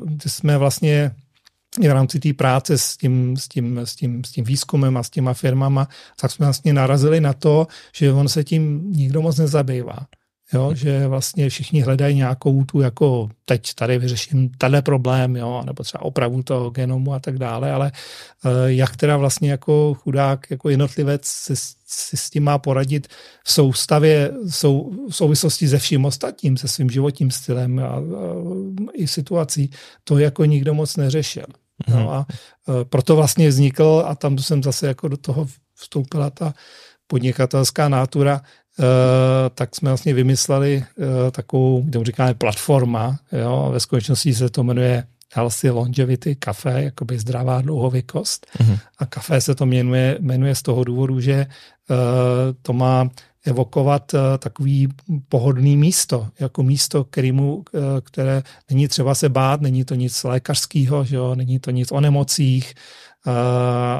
Speaker 1: uh, jsme vlastně i v rámci té práce s tím, s, tím, s, tím, s tím výzkumem a s těma firmama, tak jsme vlastně narazili na to, že on se tím nikdo moc nezabývá. Jo, hmm. že vlastně všichni hledají nějakou tu, jako teď tady vyřeším tenhle problém, jo, nebo třeba opravu toho genomu a tak dále, ale eh, jak teda vlastně jako chudák, jako jednotlivec si, si s tím má poradit v soustavě, sou, v souvislosti se vším ostatním, se svým životním stylem a, a, i situací, to jako nikdo moc neřešil. Mm-hmm. No a e, proto vlastně vznikl a tam jsem zase jako do toho vstoupila ta podnikatelská nátura, e, tak jsme vlastně vymysleli e, takovou, kde říkáme, platforma. Jo? Ve skutečnosti se to jmenuje Healthy Longevity Café, jakoby zdravá dlouhověkost. Mm-hmm. A kafe se to jmenuje, jmenuje z toho důvodu, že to má evokovat eh, takový pohodný místo, jako místo, kterému, eh, které není třeba se bát, není to nic lékařského, že jo, není to nic o nemocích eh,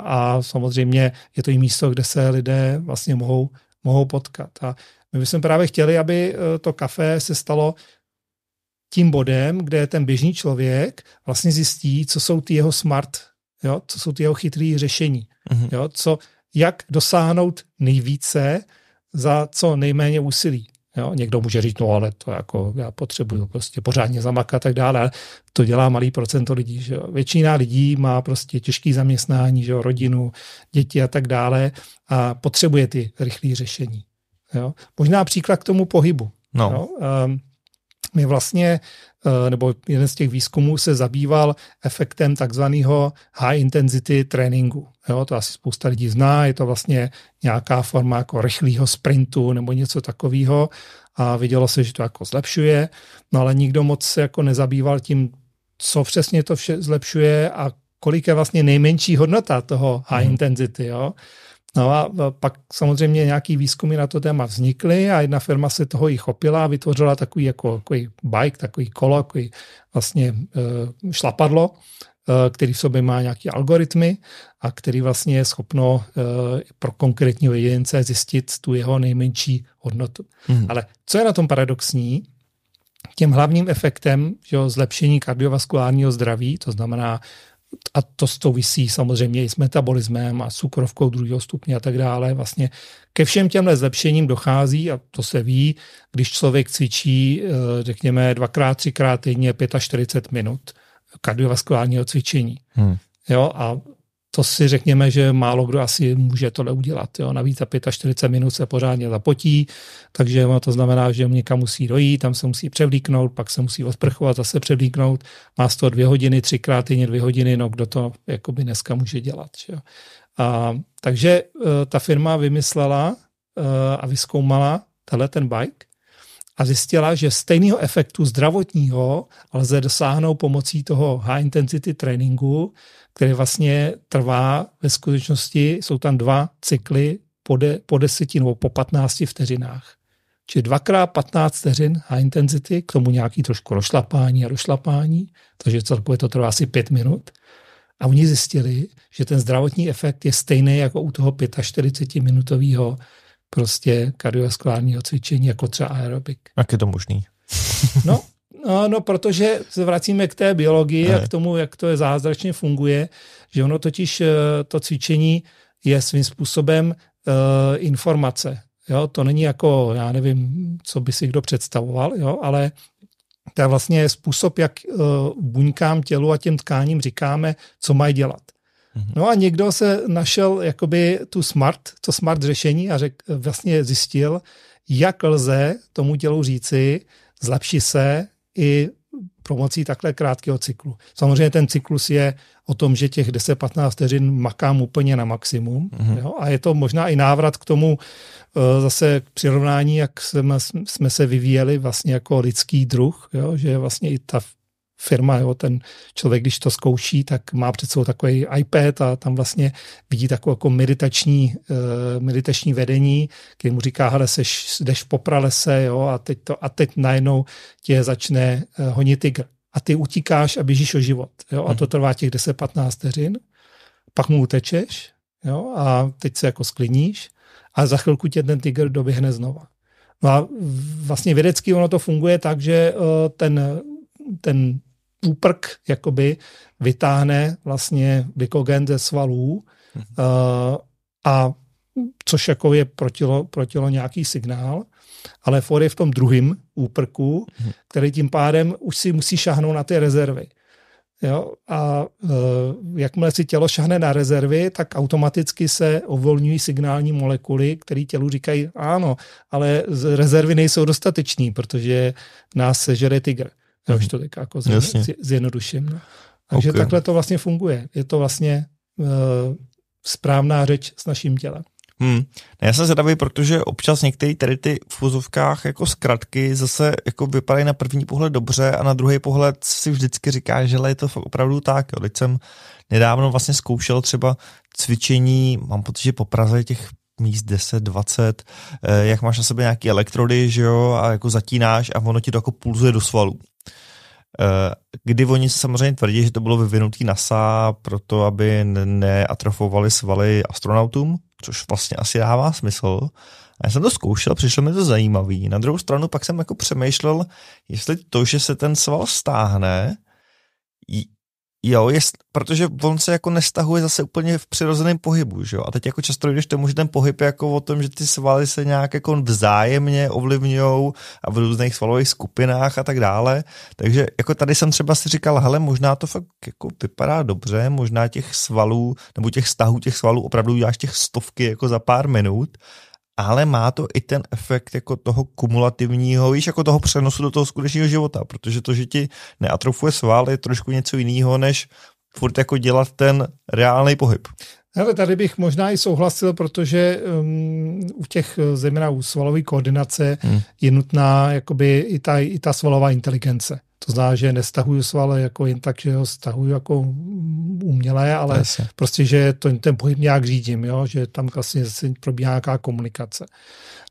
Speaker 1: a samozřejmě je to i místo, kde se lidé vlastně mohou, mohou potkat. A my bychom právě chtěli, aby to kafe se stalo tím bodem, kde ten běžný člověk vlastně zjistí, co jsou ty jeho smart, jo, co jsou ty jeho chytrý řešení, mm-hmm. jo, co, jak dosáhnout nejvíce za co nejméně úsilí. Jo, někdo může říct, no ale to jako já potřebuju prostě pořádně zamakat a tak dále. To dělá malý procento lidí. Že jo. Většina lidí má prostě těžký zaměstnání, že jo, rodinu, děti a tak dále a potřebuje ty rychlé řešení. Jo. Možná příklad k tomu pohybu. No. Jo. Um, my vlastně, eh, nebo jeden z těch výzkumů se zabýval efektem takzvaného high intensity tréninku. Jo, to asi spousta lidí zná, je to vlastně nějaká forma jako rychlého sprintu nebo něco takového a vidělo se, že to jako zlepšuje, no ale nikdo moc se jako nezabýval tím, co přesně to vše zlepšuje a kolik je vlastně nejmenší hodnota toho high mm. intensity. Jo? No a pak samozřejmě nějaký výzkumy na to téma vznikly a jedna firma se toho i chopila a vytvořila takový jako, jako bike, takový kolo, takový vlastně eh, šlapadlo, eh, který v sobě má nějaké algoritmy a který vlastně je schopno eh, pro konkrétního jedince zjistit tu jeho nejmenší hodnotu. Hmm. Ale co je na tom paradoxní, tím hlavním efektem jo, zlepšení kardiovaskulárního zdraví, to znamená a to souvisí samozřejmě i s metabolismem a cukrovkou druhého stupně a tak dále. Vlastně ke všem těmhle zlepšením dochází a to se ví, když člověk cvičí, eh, řekněme, dvakrát, třikrát týdně 45 minut kardiovaskulárního cvičení. Hmm. Jo, a to si řekněme, že málo kdo asi může tohle udělat. Jo. Navíc za 45 minut se pořádně zapotí, takže to znamená, že někam musí dojít, tam se musí převlíknout, pak se musí odprchovat, zase převlíknout. Má z toho dvě hodiny, třikrát týdně dvě hodiny, no kdo to jakoby dneska může dělat. Že jo. A, takže e, ta firma vymyslela e, a vyskoumala tenhle ten bike a zjistila, že stejného efektu zdravotního lze dosáhnout pomocí toho high intensity tréninku, který vlastně trvá ve skutečnosti, jsou tam dva cykly po, de, po deseti nebo po 15 vteřinách. Či dvakrát 15 vteřin a intenzity k tomu nějaký trošku rošlapání a rošlapání, takže celkově to trvá asi pět minut. A oni zjistili, že ten zdravotní efekt je stejný jako u toho 45-minutového prostě kardiovaskulárního cvičení, jako třeba aerobik.
Speaker 2: Jak je to možný?
Speaker 1: no, No, no, protože se vracíme k té biologii ne. a k tomu, jak to je zázračně funguje, že ono totiž eh, to cvičení je svým způsobem uh, informace. Jo, to není jako, já nevím, co by si kdo představoval, jo, ale to je vlastně způsob, jak uh, buňkám tělu a těm tkáním říkáme, co mají dělat. Mhm. No a někdo se našel jakoby tu smart, to smart řešení a řek, vlastně zjistil, jak lze tomu tělu říci, zlepši se, i pomocí takhle krátkého cyklu. Samozřejmě ten cyklus je o tom, že těch 10-15 vteřin makám úplně na maximum mm-hmm. jo? a je to možná i návrat k tomu eh, zase k přirovnání, jak jsme, jsme se vyvíjeli vlastně jako lidský druh, jo? že vlastně i ta firma. Jo. Ten člověk, když to zkouší, tak má před sebou takový iPad a tam vlastně vidí takové jako meditační, uh, meditační vedení, kdy mu říká, hele, seš, jdeš po pralese jo, a, teď to, a teď najednou tě začne uh, honit tygr. A ty utíkáš a běžíš o život. Jo, a to mhm. trvá těch 10-15 vteřin. Pak mu utečeš jo, a teď se jako skliníš a za chvilku tě ten tygr doběhne znova. No a vlastně vědecky ono to funguje tak, že eh, ten, ten úprk jakoby vytáhne vlastně glykogen ze svalů mm-hmm. uh, a což jako je protilo, protilo nějaký signál, ale for je v tom druhém úprku, mm-hmm. který tím pádem už si musí šahnout na ty rezervy. Jo? A uh, jakmile si tělo šahne na rezervy, tak automaticky se uvolňují signální molekuly, které tělu říkají, ano, ale rezervy nejsou dostatečné, protože nás sežere tygr. Jo, mhm. už to tak jako zjednoduším. No. Takže okay. takhle to vlastně funguje. Je to vlastně uh, správná řeč s naším tělem.
Speaker 2: Hmm. Já jsem zvědavý, protože občas některé tady ty v fuzovkách jako zkratky zase jako vypadají na první pohled dobře a na druhý pohled si vždycky říká, že je to opravdu tak. Jo. Teď jsem nedávno vlastně zkoušel třeba cvičení, mám pocit, že po Praze těch míst 10, 20, eh, jak máš na sebe nějaký elektrody, že jo, a jako zatínáš a ono ti to jako pulzuje do svalů. Eh, kdy oni samozřejmě tvrdí, že to bylo vyvinutý NASA proto, aby neatrofovali svaly astronautům, což vlastně asi dává smysl. A já jsem to zkoušel, přišlo mi to zajímavý. Na druhou stranu pak jsem jako přemýšlel, jestli to, že se ten sval stáhne, Jo, jest, protože on se jako nestahuje zase úplně v přirozeném pohybu, že jo? A teď jako často jdeš, tomu, že ten pohyb je jako o tom, že ty svaly se nějak jako vzájemně ovlivňují a v různých svalových skupinách a tak dále. Takže jako tady jsem třeba si říkal, hele, možná to fakt jako vypadá dobře, možná těch svalů nebo těch stahů těch svalů opravdu uděláš těch stovky jako za pár minut, ale má to i ten efekt jako toho kumulativního, víš, jako toho přenosu do toho skutečného života, protože to, že ti neatrofuje sval, je trošku něco jiného, než furt jako dělat ten reálný pohyb.
Speaker 1: Hele, tady bych možná i souhlasil, protože um, u těch eh, zejména u svalové koordinace hmm. je nutná jakoby i ta, i ta svalová inteligence. To znamená, že nestahuju svaly jako jen tak, že ho stahuju jako umělé, ale prostě, že to, ten pohyb nějak řídím, jo? že tam vlastně probíhá nějaká komunikace.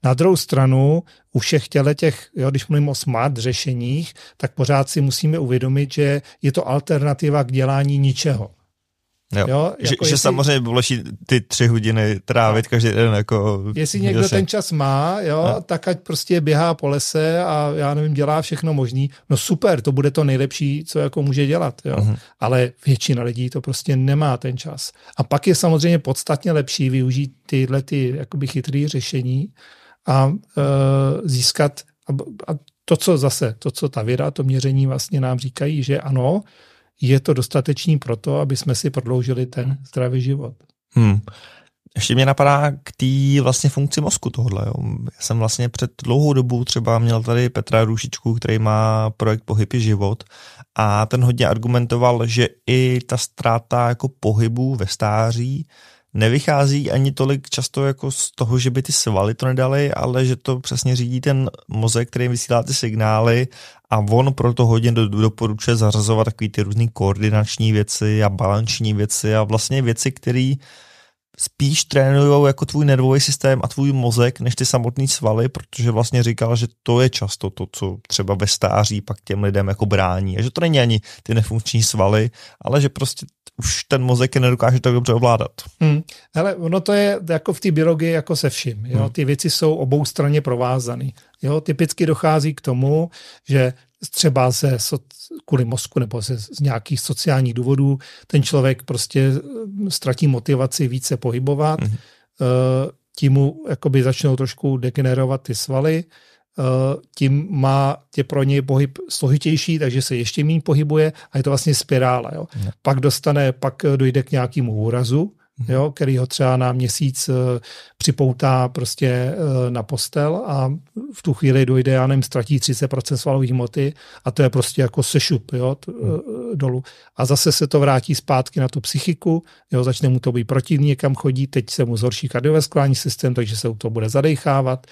Speaker 1: Na druhou stranu, u všech těle těch, jo, když mluvím o smart řešeních, tak pořád si musíme uvědomit, že je to alternativa k dělání ničeho.
Speaker 2: Jo. Jo, jako že, jestli, že samozřejmě bylo ty tři hodiny trávit no. každý den jako... Jestli někdo se... ten
Speaker 1: čas má, jo, no. tak ať prostě běhá po lese a já nevím, dělá všechno možný. No super, to bude to nejlepší, co jako může dělat, jo. Mm-hmm. Ale většina lidí to prostě nemá ten čas. A pak je samozřejmě podstatně lepší využít tyhle ty jakoby chytrý řešení a e, získat... A, a to, co zase, to, co ta věda, to měření vlastně nám říkají, že ano, je to dostatečný pro to, aby jsme si prodloužili ten
Speaker 2: zdravý život. Hmm. Ještě mě napadá k té vlastně funkci mozku tohle. Jo. Já jsem vlastně před dlouhou dobu třeba měl tady Petra Růžičku, který má projekt Pohyb život a ten hodně argumentoval, že i ta ztráta jako pohybu ve stáří nevychází ani tolik často jako z toho, že by ty svaly to nedali, ale že to přesně řídí ten mozek, který vysílá ty signály a on proto hodně do, doporučuje zařazovat takové ty různé koordinační věci a balanční věci a vlastně věci, které spíš trénují jako tvůj nervový systém a tvůj mozek, než ty samotné svaly, protože vlastně říkal, že to je často to, co třeba ve stáří pak těm lidem jako brání. A že to není ani ty nefunkční svaly, ale že prostě už ten mozek je nedokáže tak dobře ovládat.
Speaker 1: Hmm. Hele, ono to je jako v té biologii jako se vším. Jo? Hmm. Ty věci jsou obou straně provázané. Jo? Typicky dochází k tomu, že třeba se kvůli mozku nebo se z nějakých sociálních důvodů ten člověk prostě hm, ztratí motivaci více pohybovat, hmm. Eh, tím mu jakoby začnou trošku degenerovat ty svaly, Eh, tím má, tě pro něj pohyb složitější, takže se ještě méně pohybuje a je to vlastně spirála. Jo. No. Pak dostane, pak eh, dojde k nějakému úrazu, mhm. jo, který ho třeba na měsíc eh, připoutá prostě na postel a v tu chvíli dojde, já nevím, ztratí 30% svalové hmoty a to je prostě jako sešup jo, t, hmm. dolů. A zase se to vrátí zpátky na tu psychiku, jo, začne mu to být protivní, kam chodí, teď se mu zhorší kardiovaskulární systém, takže se u to bude zadechávat,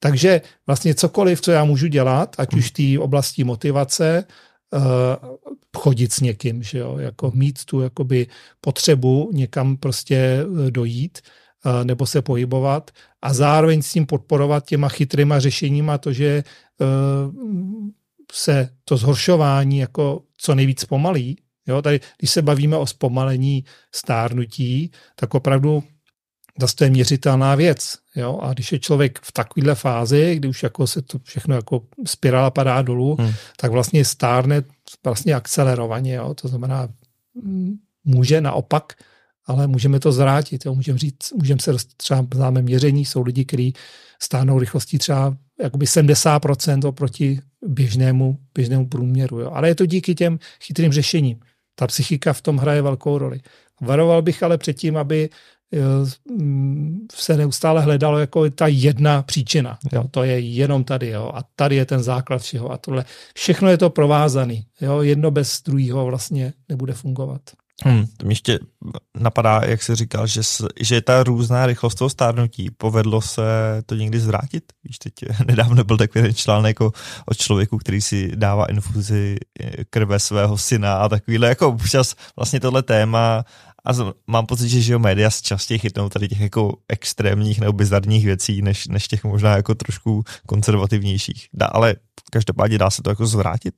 Speaker 1: takže vlastně cokoliv, co já můžu dělat, ať už v té oblasti motivace, eh, chodit s někým, že jo, jako mít tu jakoby potřebu někam prostě eh, dojít eh, nebo se pohybovat a zároveň s tím podporovat těma chytrýma řešeníma to, že se to zhoršování jako co nejvíc pomalí. Jo, tady, když se bavíme o zpomalení stárnutí, tak opravdu zase to je měřitelná věc. Jo, a když je člověk v takovéhle fázi, kdy už jako se to všechno jako spirála padá dolů, hmm. tak vlastně stárne vlastně akcelerovaně. Jo. To znamená, mm, může naopak, ale můžeme to zrátit, Jo. Můžeme říct, můžeme se třeba známe měření, jsou lidi, kteří stáhnou rychlostí třeba jakoby 70% oproti běžnému, běžnému průměru. Jo. Ale je to díky těm chytrým řešením. Ta psychika v tom hraje velkou roli. Varoval bych ale před tím, aby Eh, se neustále hledalo jako ta jedna příčina. Jo, to je jenom tady jo, a tady je ten základ všeho a tohle. Všechno je to provázaný. Jo, jedno bez druhého vlastně nebude fungovat.
Speaker 2: Hmm, to mi ještě napadá, jak jsi říkal, že, že ta různá rychlost toho stárnutí, povedlo se to někdy zvrátit? Víš, teď [LAUGHS] nedávno byl takový ten článek jako o člověku, který si dává infuzi eh, krve svého syna a takovýhle jako občas vlastně tohle téma a z, mám pocit, že, že média z častěji chytnou tady těch jako extrémních nebo bizarních věcí, než, než těch možná jako trošku konzervativnějších. Dá, ale každopádně dá se to jako zvrátit?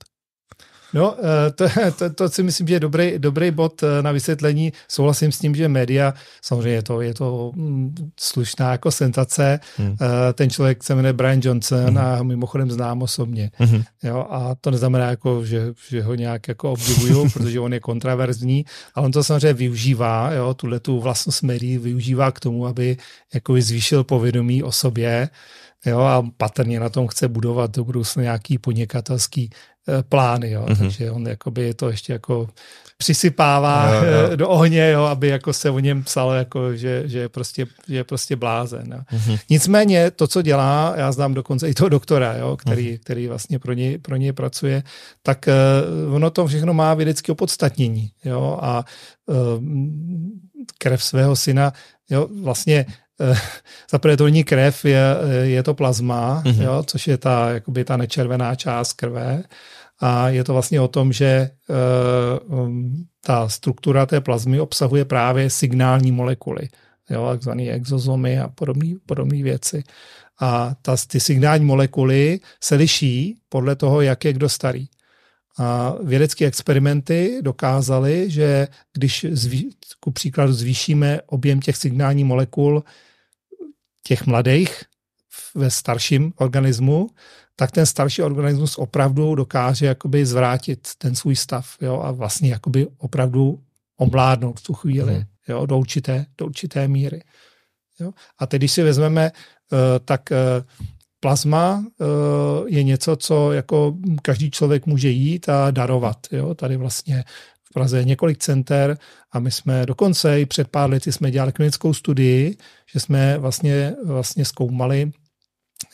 Speaker 1: No, eh, to, [LAUGHS] to, to si myslím, že je dobrý, dobrý bod eh, na vysvětlení. Souhlasím s tím, že média, samozřejmě je to, je to mm, slušná jako sentace. Hmm. Eh, ten člověk se jmenuje Brian Johnson hmm. a mimochodem znám osobně. Hmm. Jo, a to neznamená, jako, že, že ho nějak jako obdivuju, [LAUGHS] protože on je kontraverzní, ale on to samozřejmě využívá, jo, tuhle tu vlastnost médií využívá k tomu, aby jako zvýšil povědomí o sobě jo, a patrně na tom chce budovat do budoucna nějaký podnikatelský Eh, plány, jo. Mm-hmm. takže on jakoby to ještě jako přisypává jo, jo. [LAUGHS] do ohně, jo, aby jako se o něm psalo, jako, že, že, je prostě, že je prostě blázen. Jo. Mm-hmm. Nicméně to, co dělá, já znám dokonce i toho doktora, jo, který, mm-hmm. který vlastně pro něj, pro něj pracuje, tak uh, ono to všechno má vědecké opodstatnění. Jo, a uh, krev svého syna, jo, vlastně zaprvé to není krev, je, eh, je to plazma, mm-hmm. jo, což je ta, jakoby ta nečervená část krve. A je to vlastně o tom, že uh, ta struktura té plazmy obsahuje právě signální molekuly, takzvané exozomy a podobné věci. A ta, ty signální molekuly se liší podle toho, jak je kdo starý. A vědecké experimenty dokázaly, že když zví, ku příkladu zvýšíme objem těch signálních molekul těch mladých ve starším organismu, tak ten starší organismus opravdu dokáže jakoby zvrátit ten svůj stav jo, a vlastně jakoby opravdu omládnout v tu chvíli mhm. jo, do, určité, do určité míry. Jo. A teď, když si vezmeme, eh, tak eh, plazma eh, je něco, co jako každý člověk může jít a darovat. Jo. Tady vlastně Praze je několik center a my jsme dokonce i před pár lety jsme dělali klinickou studii, že jsme vlastně, vlastně zkoumali,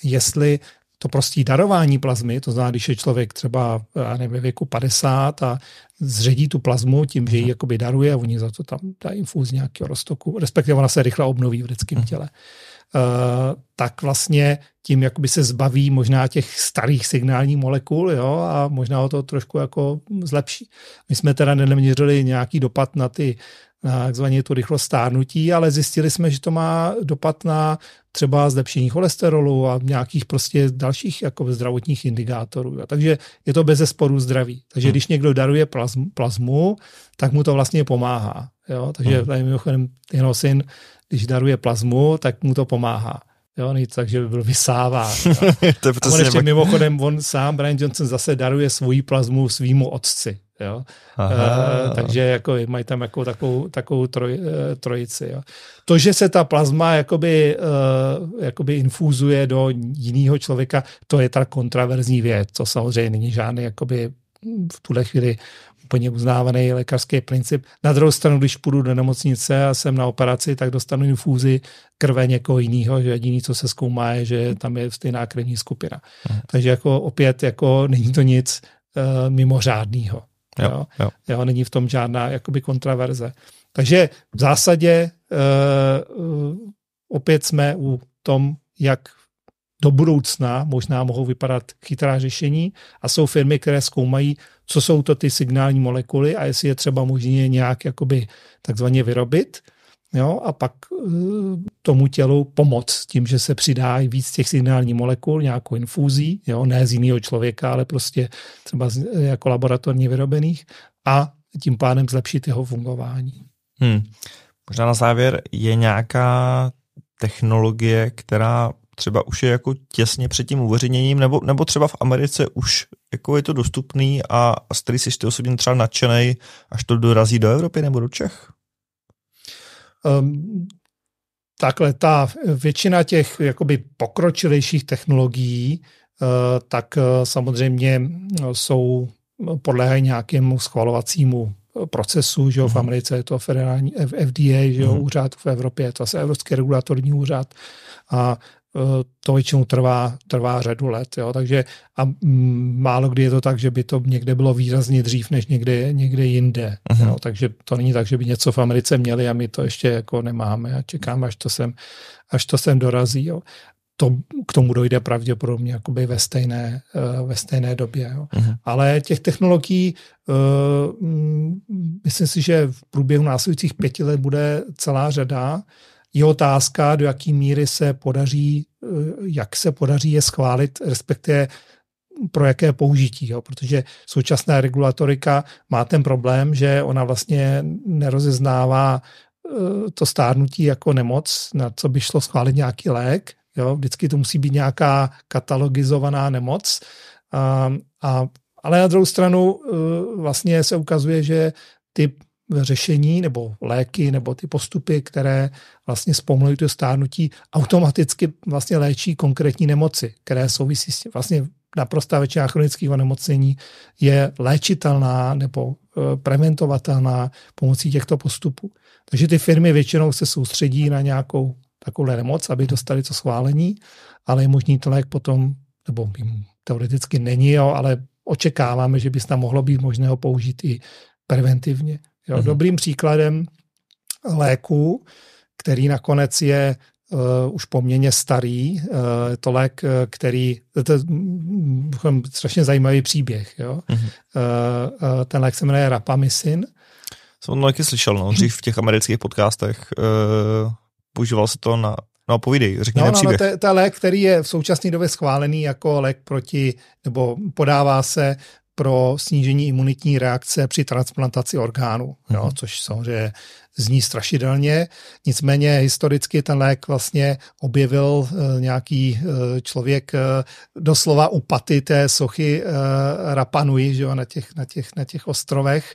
Speaker 1: jestli to prostý darování plazmy, to znamená, když je člověk třeba nevím, ve věku 50 a zředí tu plazmu tím, že ji mhm. jakoby daruje a oni za to tam dají infuz nějakého roztoku, respektive ona se rychle obnoví v lidském mhm. těle. Uh-huh Eh, tak vlastně tím jakoby se zbaví možná těch starých signálních molekul jo, a možná ho to trošku jako zlepší. My jsme teda neměřili nějaký dopad na ty takzvaně tu rychlost stárnutí, ale zjistili jsme, že to má dopad na třeba zlepšení cholesterolu a nějakých prostě dalších jako zdravotních indikátorů. Takže je to bez zesporu zdraví. Takže hmm. když někdo daruje plazmu, plazmu, tak mu to vlastně pomáhá. Jo? Takže hmm. tady mimochodem jeho syn, když daruje plazmu, tak mu to pomáhá. Jo, nic, takže by byl vysává. [LAUGHS] to je on ještě mimochodem, on sám, Brian Johnson, zase daruje svoji plazmu svýmu otci. Jo? Aha. E, takže jako mají tam jako takovou, takovou troj, eh, trojici. Jo? To, že se ta plazma jakoby, e, jakoby infúzuje do jiného člověka, to je ta kontraverzní věc. co samozřejmě není žádný jakoby v tuhle chvíli úplně uznávaný lékařský princip. Na druhou stranu, když půjdu do nemocnice a jsem na operaci, tak dostanu infúzi krve někoho jiného, že jediný, co se zkoumá, je, že tam je stejná krevní skupina. Aha. Mhm. Takže jako opět jako není to nic uh, mimořádného. Jo, jo, jo. není v tom žádná jakoby kontraverze. Takže v zásadě e, opět jsme u tom, jak do budoucna možná mohou vypadat chytrá řešení a jsou firmy, které zkoumají, co jsou to ty signální molekuly a jestli je třeba možně nějak jakoby takzvaně vyrobit. Jo, a pak eh, tomu tělu pomoc tím, že se přidá víc těch signálních molekul, nějakou infúzí, jo, ne z jiného člověka, ale prostě třeba z, eh, jako laboratorně vyrobených a tím pádem zlepšit jeho fungování.
Speaker 2: Hmm. Možná na závěr je nějaká technologie, která třeba už je jako těsně před tím uveřejněním, nebo, nebo třeba v Americe už jako je to dostupný a z který jsi ty osobně třeba nadšený, až to dorazí do Evropy nebo do Čech?
Speaker 1: Um, takhle ta většina těch jakoby pokročilejších technologií, eh, tak eh, samozřejmě eh, jsou podléhají nějakému schvalovacímu procesu, že jo, v mhm. Americe je to federální FDA, že jo, mhm. úřad, v Evropě je to asi Evropský regulatorní úřad a Eh, to většinou trvá, trvá řadu let. Jo? Takže a málo kdy je to tak, že by to někde bylo výrazně dřív než někde, někde jinde. Uh-huh. Jo? Takže to není tak, že by něco v Americe měli a my to ještě jako nemáme a čekám, až to sem, až to sem dorazí. Jo? To, k tomu dojde pravděpodobně jakoby ve stejné, eh, ve stejné době. Jo? Uh-huh. Ale těch technologií uh, myslím si, že v průběhu následujících pěti let bude celá řada je otázka, do jaké míry se podaří, eh, jak se podaří je schválit, respektive pro jaké použití, jo? protože současná regulatorika má ten problém, že ona vlastně nerozeznává eh, to stárnutí jako nemoc, na co by šlo schválit nějaký lék. Jo? Vždycky to musí být nějaká katalogizovaná nemoc. A, a, ale na druhou stranu eh, vlastně se ukazuje, že ty řešení nebo léky nebo ty postupy, které vlastně zpomalují to stárnutí, automaticky vlastně léčí konkrétní nemoci, které souvisí s tím. Vlastně naprostá většina chronických onemocnění je léčitelná nebo e, preventovatelná pomocí těchto postupů. Takže ty firmy většinou se soustředí na nějakou takovou nemoc, aby dostali to schválení, ale je možný to lék potom, nebo teoreticky není, jo, ale očekáváme, že by se tam mohlo být možné ho použít i preventivně. Jo, mm-hmm. Dobrým příkladem léku, který nakonec je uh, už poměrně starý. Uh, to lék, eh, který, to je mm, mm, strašně zajímavý příběh. Jo? Mm-hmm. Uh, uh, ten lék se jmenuje rapamycin.
Speaker 2: Jsem to taky slyšel, no, dřív v těch amerických podcastech. Uh, používal se to na No povídej, řekni no, no, no, příběh. No,
Speaker 1: to je lék, který je v současné době schválený jako lék proti, nebo podává se pro snížení imunitní reakce při transplantaci orgánů, mm-hmm. jo, mhm. což samozřejmě zní strašidelně, nicméně historicky ten lék vlastně objevil eh, nějaký eh, člověk eh, doslova u paty té sochy Rapanui, že jo, na těch, na těch, na těch ostrovech.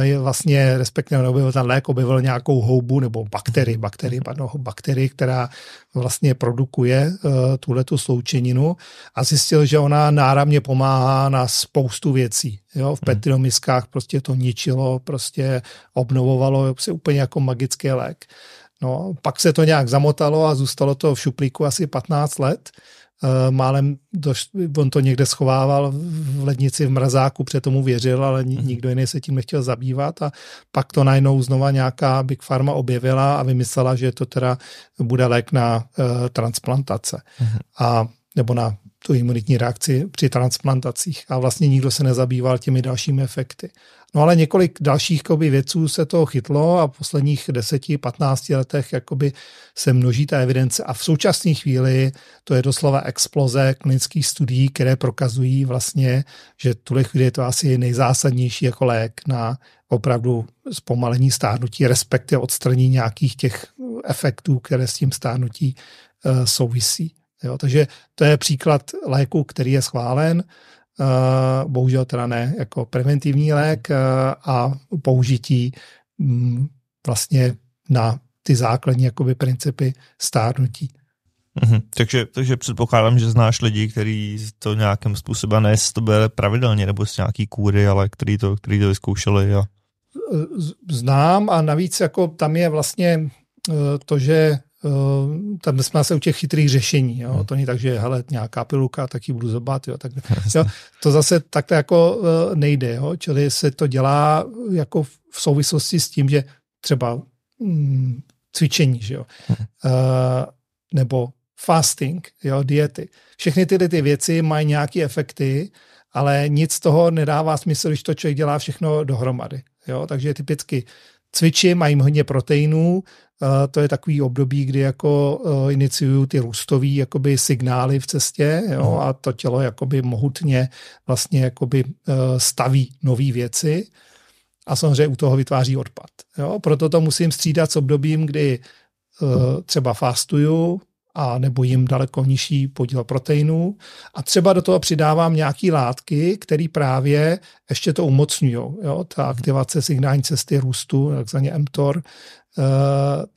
Speaker 1: Je vlastně, respektive neobjevil ten lék, objevil nějakou houbu nebo bakterii, bakterii, pardon, bakterii, která vlastně produkuje tuhle tu sloučeninu a zjistil, že ona náramně pomáhá na spoustu věcí. Jo, v petriomiskách prostě to ničilo, prostě obnovovalo se úplně jako magický lék. No, pak se to nějak zamotalo a zůstalo to v šuplíku asi 15 let. Eh, málem doš, on to někde schovával v lednici v mrazáku, protože tomu věřil, ale mhm. nikdo jiný se tím nechtěl zabývat a pak to najednou znova nějaká Big Pharma objevila a vymyslela, že to teda bude lék na uh, transplantace. Uh-huh. A nebo na tu imunitní reakci při transplantacích a vlastně nikdo se nezabýval těmi dalšími efekty. No ale několik dalších koby, vědců se toho chytlo a v posledních 10-15 letech jakoby, se množí ta evidence a v současné chvíli to je doslova exploze klinických studií, které prokazují vlastně, že tuhle chvíli je to asi nejzásadnější jako lék na opravdu zpomalení stárnutí, respektive odstranění nějakých těch efektů, které s tím stárnutí eh, souvisí. Jo, takže to je příklad léku, který je schválen, eh, bohužel teda ne jako preventivní lék eh, a použití mm, vlastně na ty základní jakoby principy stárnutí.
Speaker 2: Mm-hmm. takže, takže předpokládám, že znáš lidi, kteří to nějakým způsobem, ne to bude pravidelně nebo s nějaký kůry, ale který to, který to vyzkoušeli. A...
Speaker 1: Znám a navíc jako tam je vlastně eh, to, že Eh, tam jsme se u těch chytrých řešení. Jo. Hmm. To není tak, že hele, nějaká pilulka, tak ji budu zobat. Jo. Tak, [LAUGHS] jo. To zase takhle jako eh, nejde. Jo. Čili se to dělá jako v souvislosti s tím, že třeba mm, cvičení, že jo. Uh, nebo fasting, jo, diety. Všechny tyhle ty věci mají nějaké efekty, ale nic z toho nedává smysl, když to člověk dělá všechno dohromady. Jo? Takže typicky cvičím, mají hodně proteinů, Eh, to je takový období, kdy jako eh, iniciuju ty růstový jakoby signály v cestě jo, mhm. a to tělo jakoby mohutně vlastně jakoby eh, staví nové věci a samozřejmě u toho vytváří odpad. Jo. Proto to musím střídat s obdobím, kdy třeba fastuju, a nebo jim daleko nižší podíl proteinů. A třeba do toho přidávám nějaké látky, které právě ještě to umocňují. Jo? Ta mhm. aktivace signální cesty růstu, takzvaně mTOR,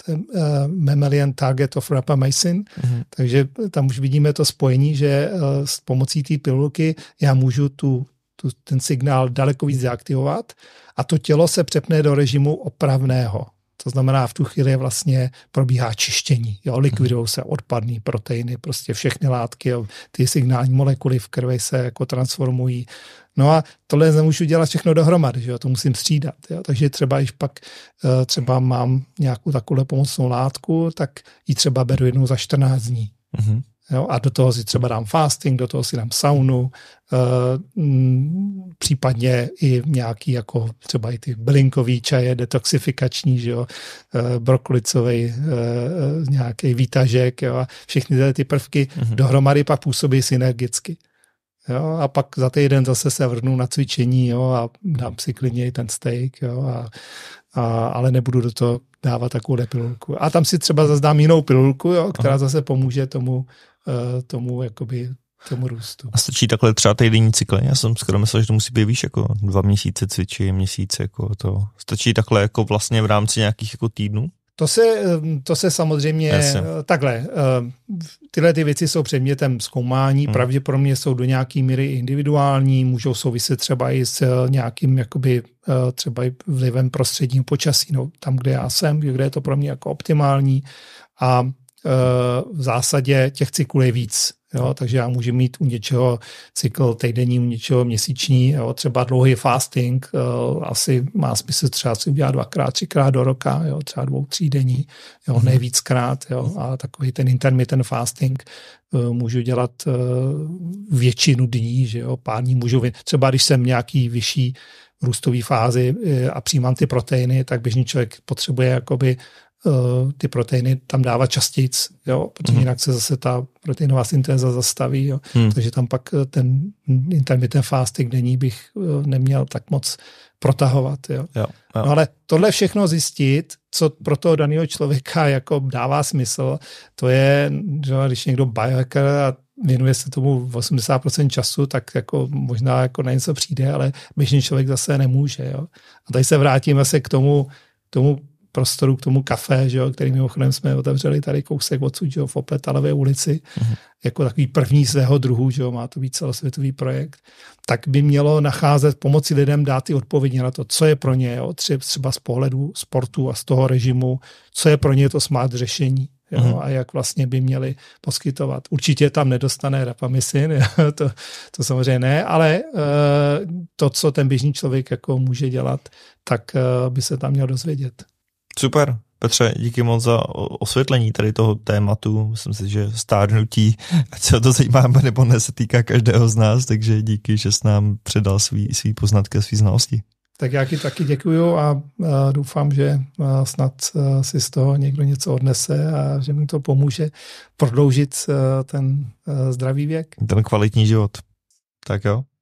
Speaker 1: uh, uh, Mammalian Target of Rapamycin. Uh-huh. Takže tam už vidíme to spojení, že uh, s pomocí té pilulky já můžu tu, tu, ten signál daleko víc zaaktivovat a to tělo se přepne do režimu opravného. To znamená, v tu chvíli vlastně probíhá čištění. Jo? Mhm. Likvidují se odpadní proteiny, prostě všechny látky, jo? ty signální molekuly v krvi se jako transformují. No a tohle nemůžu dělat všechno dohromady, že jo? to musím střídat. Jo? Takže třeba, když pak eh, třeba mám nějakou takovou pomocnou látku, tak ji třeba beru jednou za 14 dní. Mm-hmm. Jo, a do toho si třeba dám fasting, do toho si dám saunu, e, eh, m, mm, případně i nějaký jako třeba i ty bylinkový čaje, detoxifikační, že jo, e, eh, brokolicový e, eh, nějaký výtažek jo, a všechny ty prvky mm-hmm. dohromady pak působí synergicky. Jo, a pak za týden zase se vrnu na cvičení jo, a dám si klidně ten steak, jo, a, a, ale nebudu do toho dávat takovou pilulku. A tam si třeba zase dám jinou pilulku, jo, která Aha. zase pomůže tomu Eh, tomu jakoby tomu růstu.
Speaker 2: A stačí takhle třeba týdenní cykly? Já jsem skoro myslel, že to musí být víš, jako dva měsíce cvičí, měsíce jako to. Stačí takhle jako vlastně v rámci nějakých jako týdnů?
Speaker 1: To se, eh, to se samozřejmě, Jasně. Eh, takhle, tyhle ty věci jsou předmětem zkoumání, hmm. pravděpodobně jsou do nějaké míry individuální, můžou souviset třeba i s nějakým jakoby třeba i vlivem prostředního počasí, no, tam, kde já jsem, kde je to pro mě jako optimální a v zásadě těch cyklů je víc. Jo, no. takže já můžu mít u něčeho cykl týdenní, u něčeho měsíční, jo, třeba dlouhý fasting, eh, asi má smysl třeba si udělat dvakrát, třikrát do roka, jo, třeba dvou, tří denní, jo, mhm. ne víckrát, jo, a takový ten intermittent fasting eh, můžu dělat eh, většinu dní, že jo, pár dní můžu, třeba když jsem nějaký vyšší růstové fázi a přijímám ty proteiny, tak běžný člověk potřebuje jakoby Eh, ty proteiny tam dávat častic, jo, protože mm. jinak se zase ta proteinová syntéza zastaví, jo. Mm. takže tam pak eh, ten intermittent fasting není, bych eh, neměl tak moc protahovat. Jo. Jo, jo. No ale tohle všechno zjistit, co pro toho daného člověka jako dává smysl, to je, že když někdo biohacker a věnuje se tomu 80% času, tak jako možná jako na něco přijde, ale běžný člověk zase nemůže. Jo. A tady se vrátím zase k tomu, tomu prostoru k tomu kafe, že jo, který mimochodem jsme otevřeli tady kousek odsud, že jo, v Opletalové ulici, uh-huh. jako takový první svého druhu, že jo, má to být celosvětový projekt, tak by mělo nacházet, pomoci lidem dát ty odpovědi na to, co je pro ně, jo, třeba z pohledu sportu a z toho režimu, co je pro ně to smart řešení, jo, mm. a jak vlastně by měli poskytovat. Určitě tam nedostane rapamisin, [LAUGHS] to, to samozřejmě ne, ale uh, to, co ten běžný člověk jako může dělat, tak uh, by se tam měl dozvědět.
Speaker 2: Super, Petře, díky moc za osvětlení tady toho tématu. Myslím si, že stárnutí, ať se o to zajímáme nebo ne, se týká každého z nás, takže díky, že jsi nám předal svý, svý poznatky a svý znalosti.
Speaker 1: Tak já ti taky děkuju a, a doufám, že a snad a si z toho někdo něco odnese a že mu to pomůže prodloužit ten zdravý
Speaker 2: věk. Ten kvalitní život. Tak jo.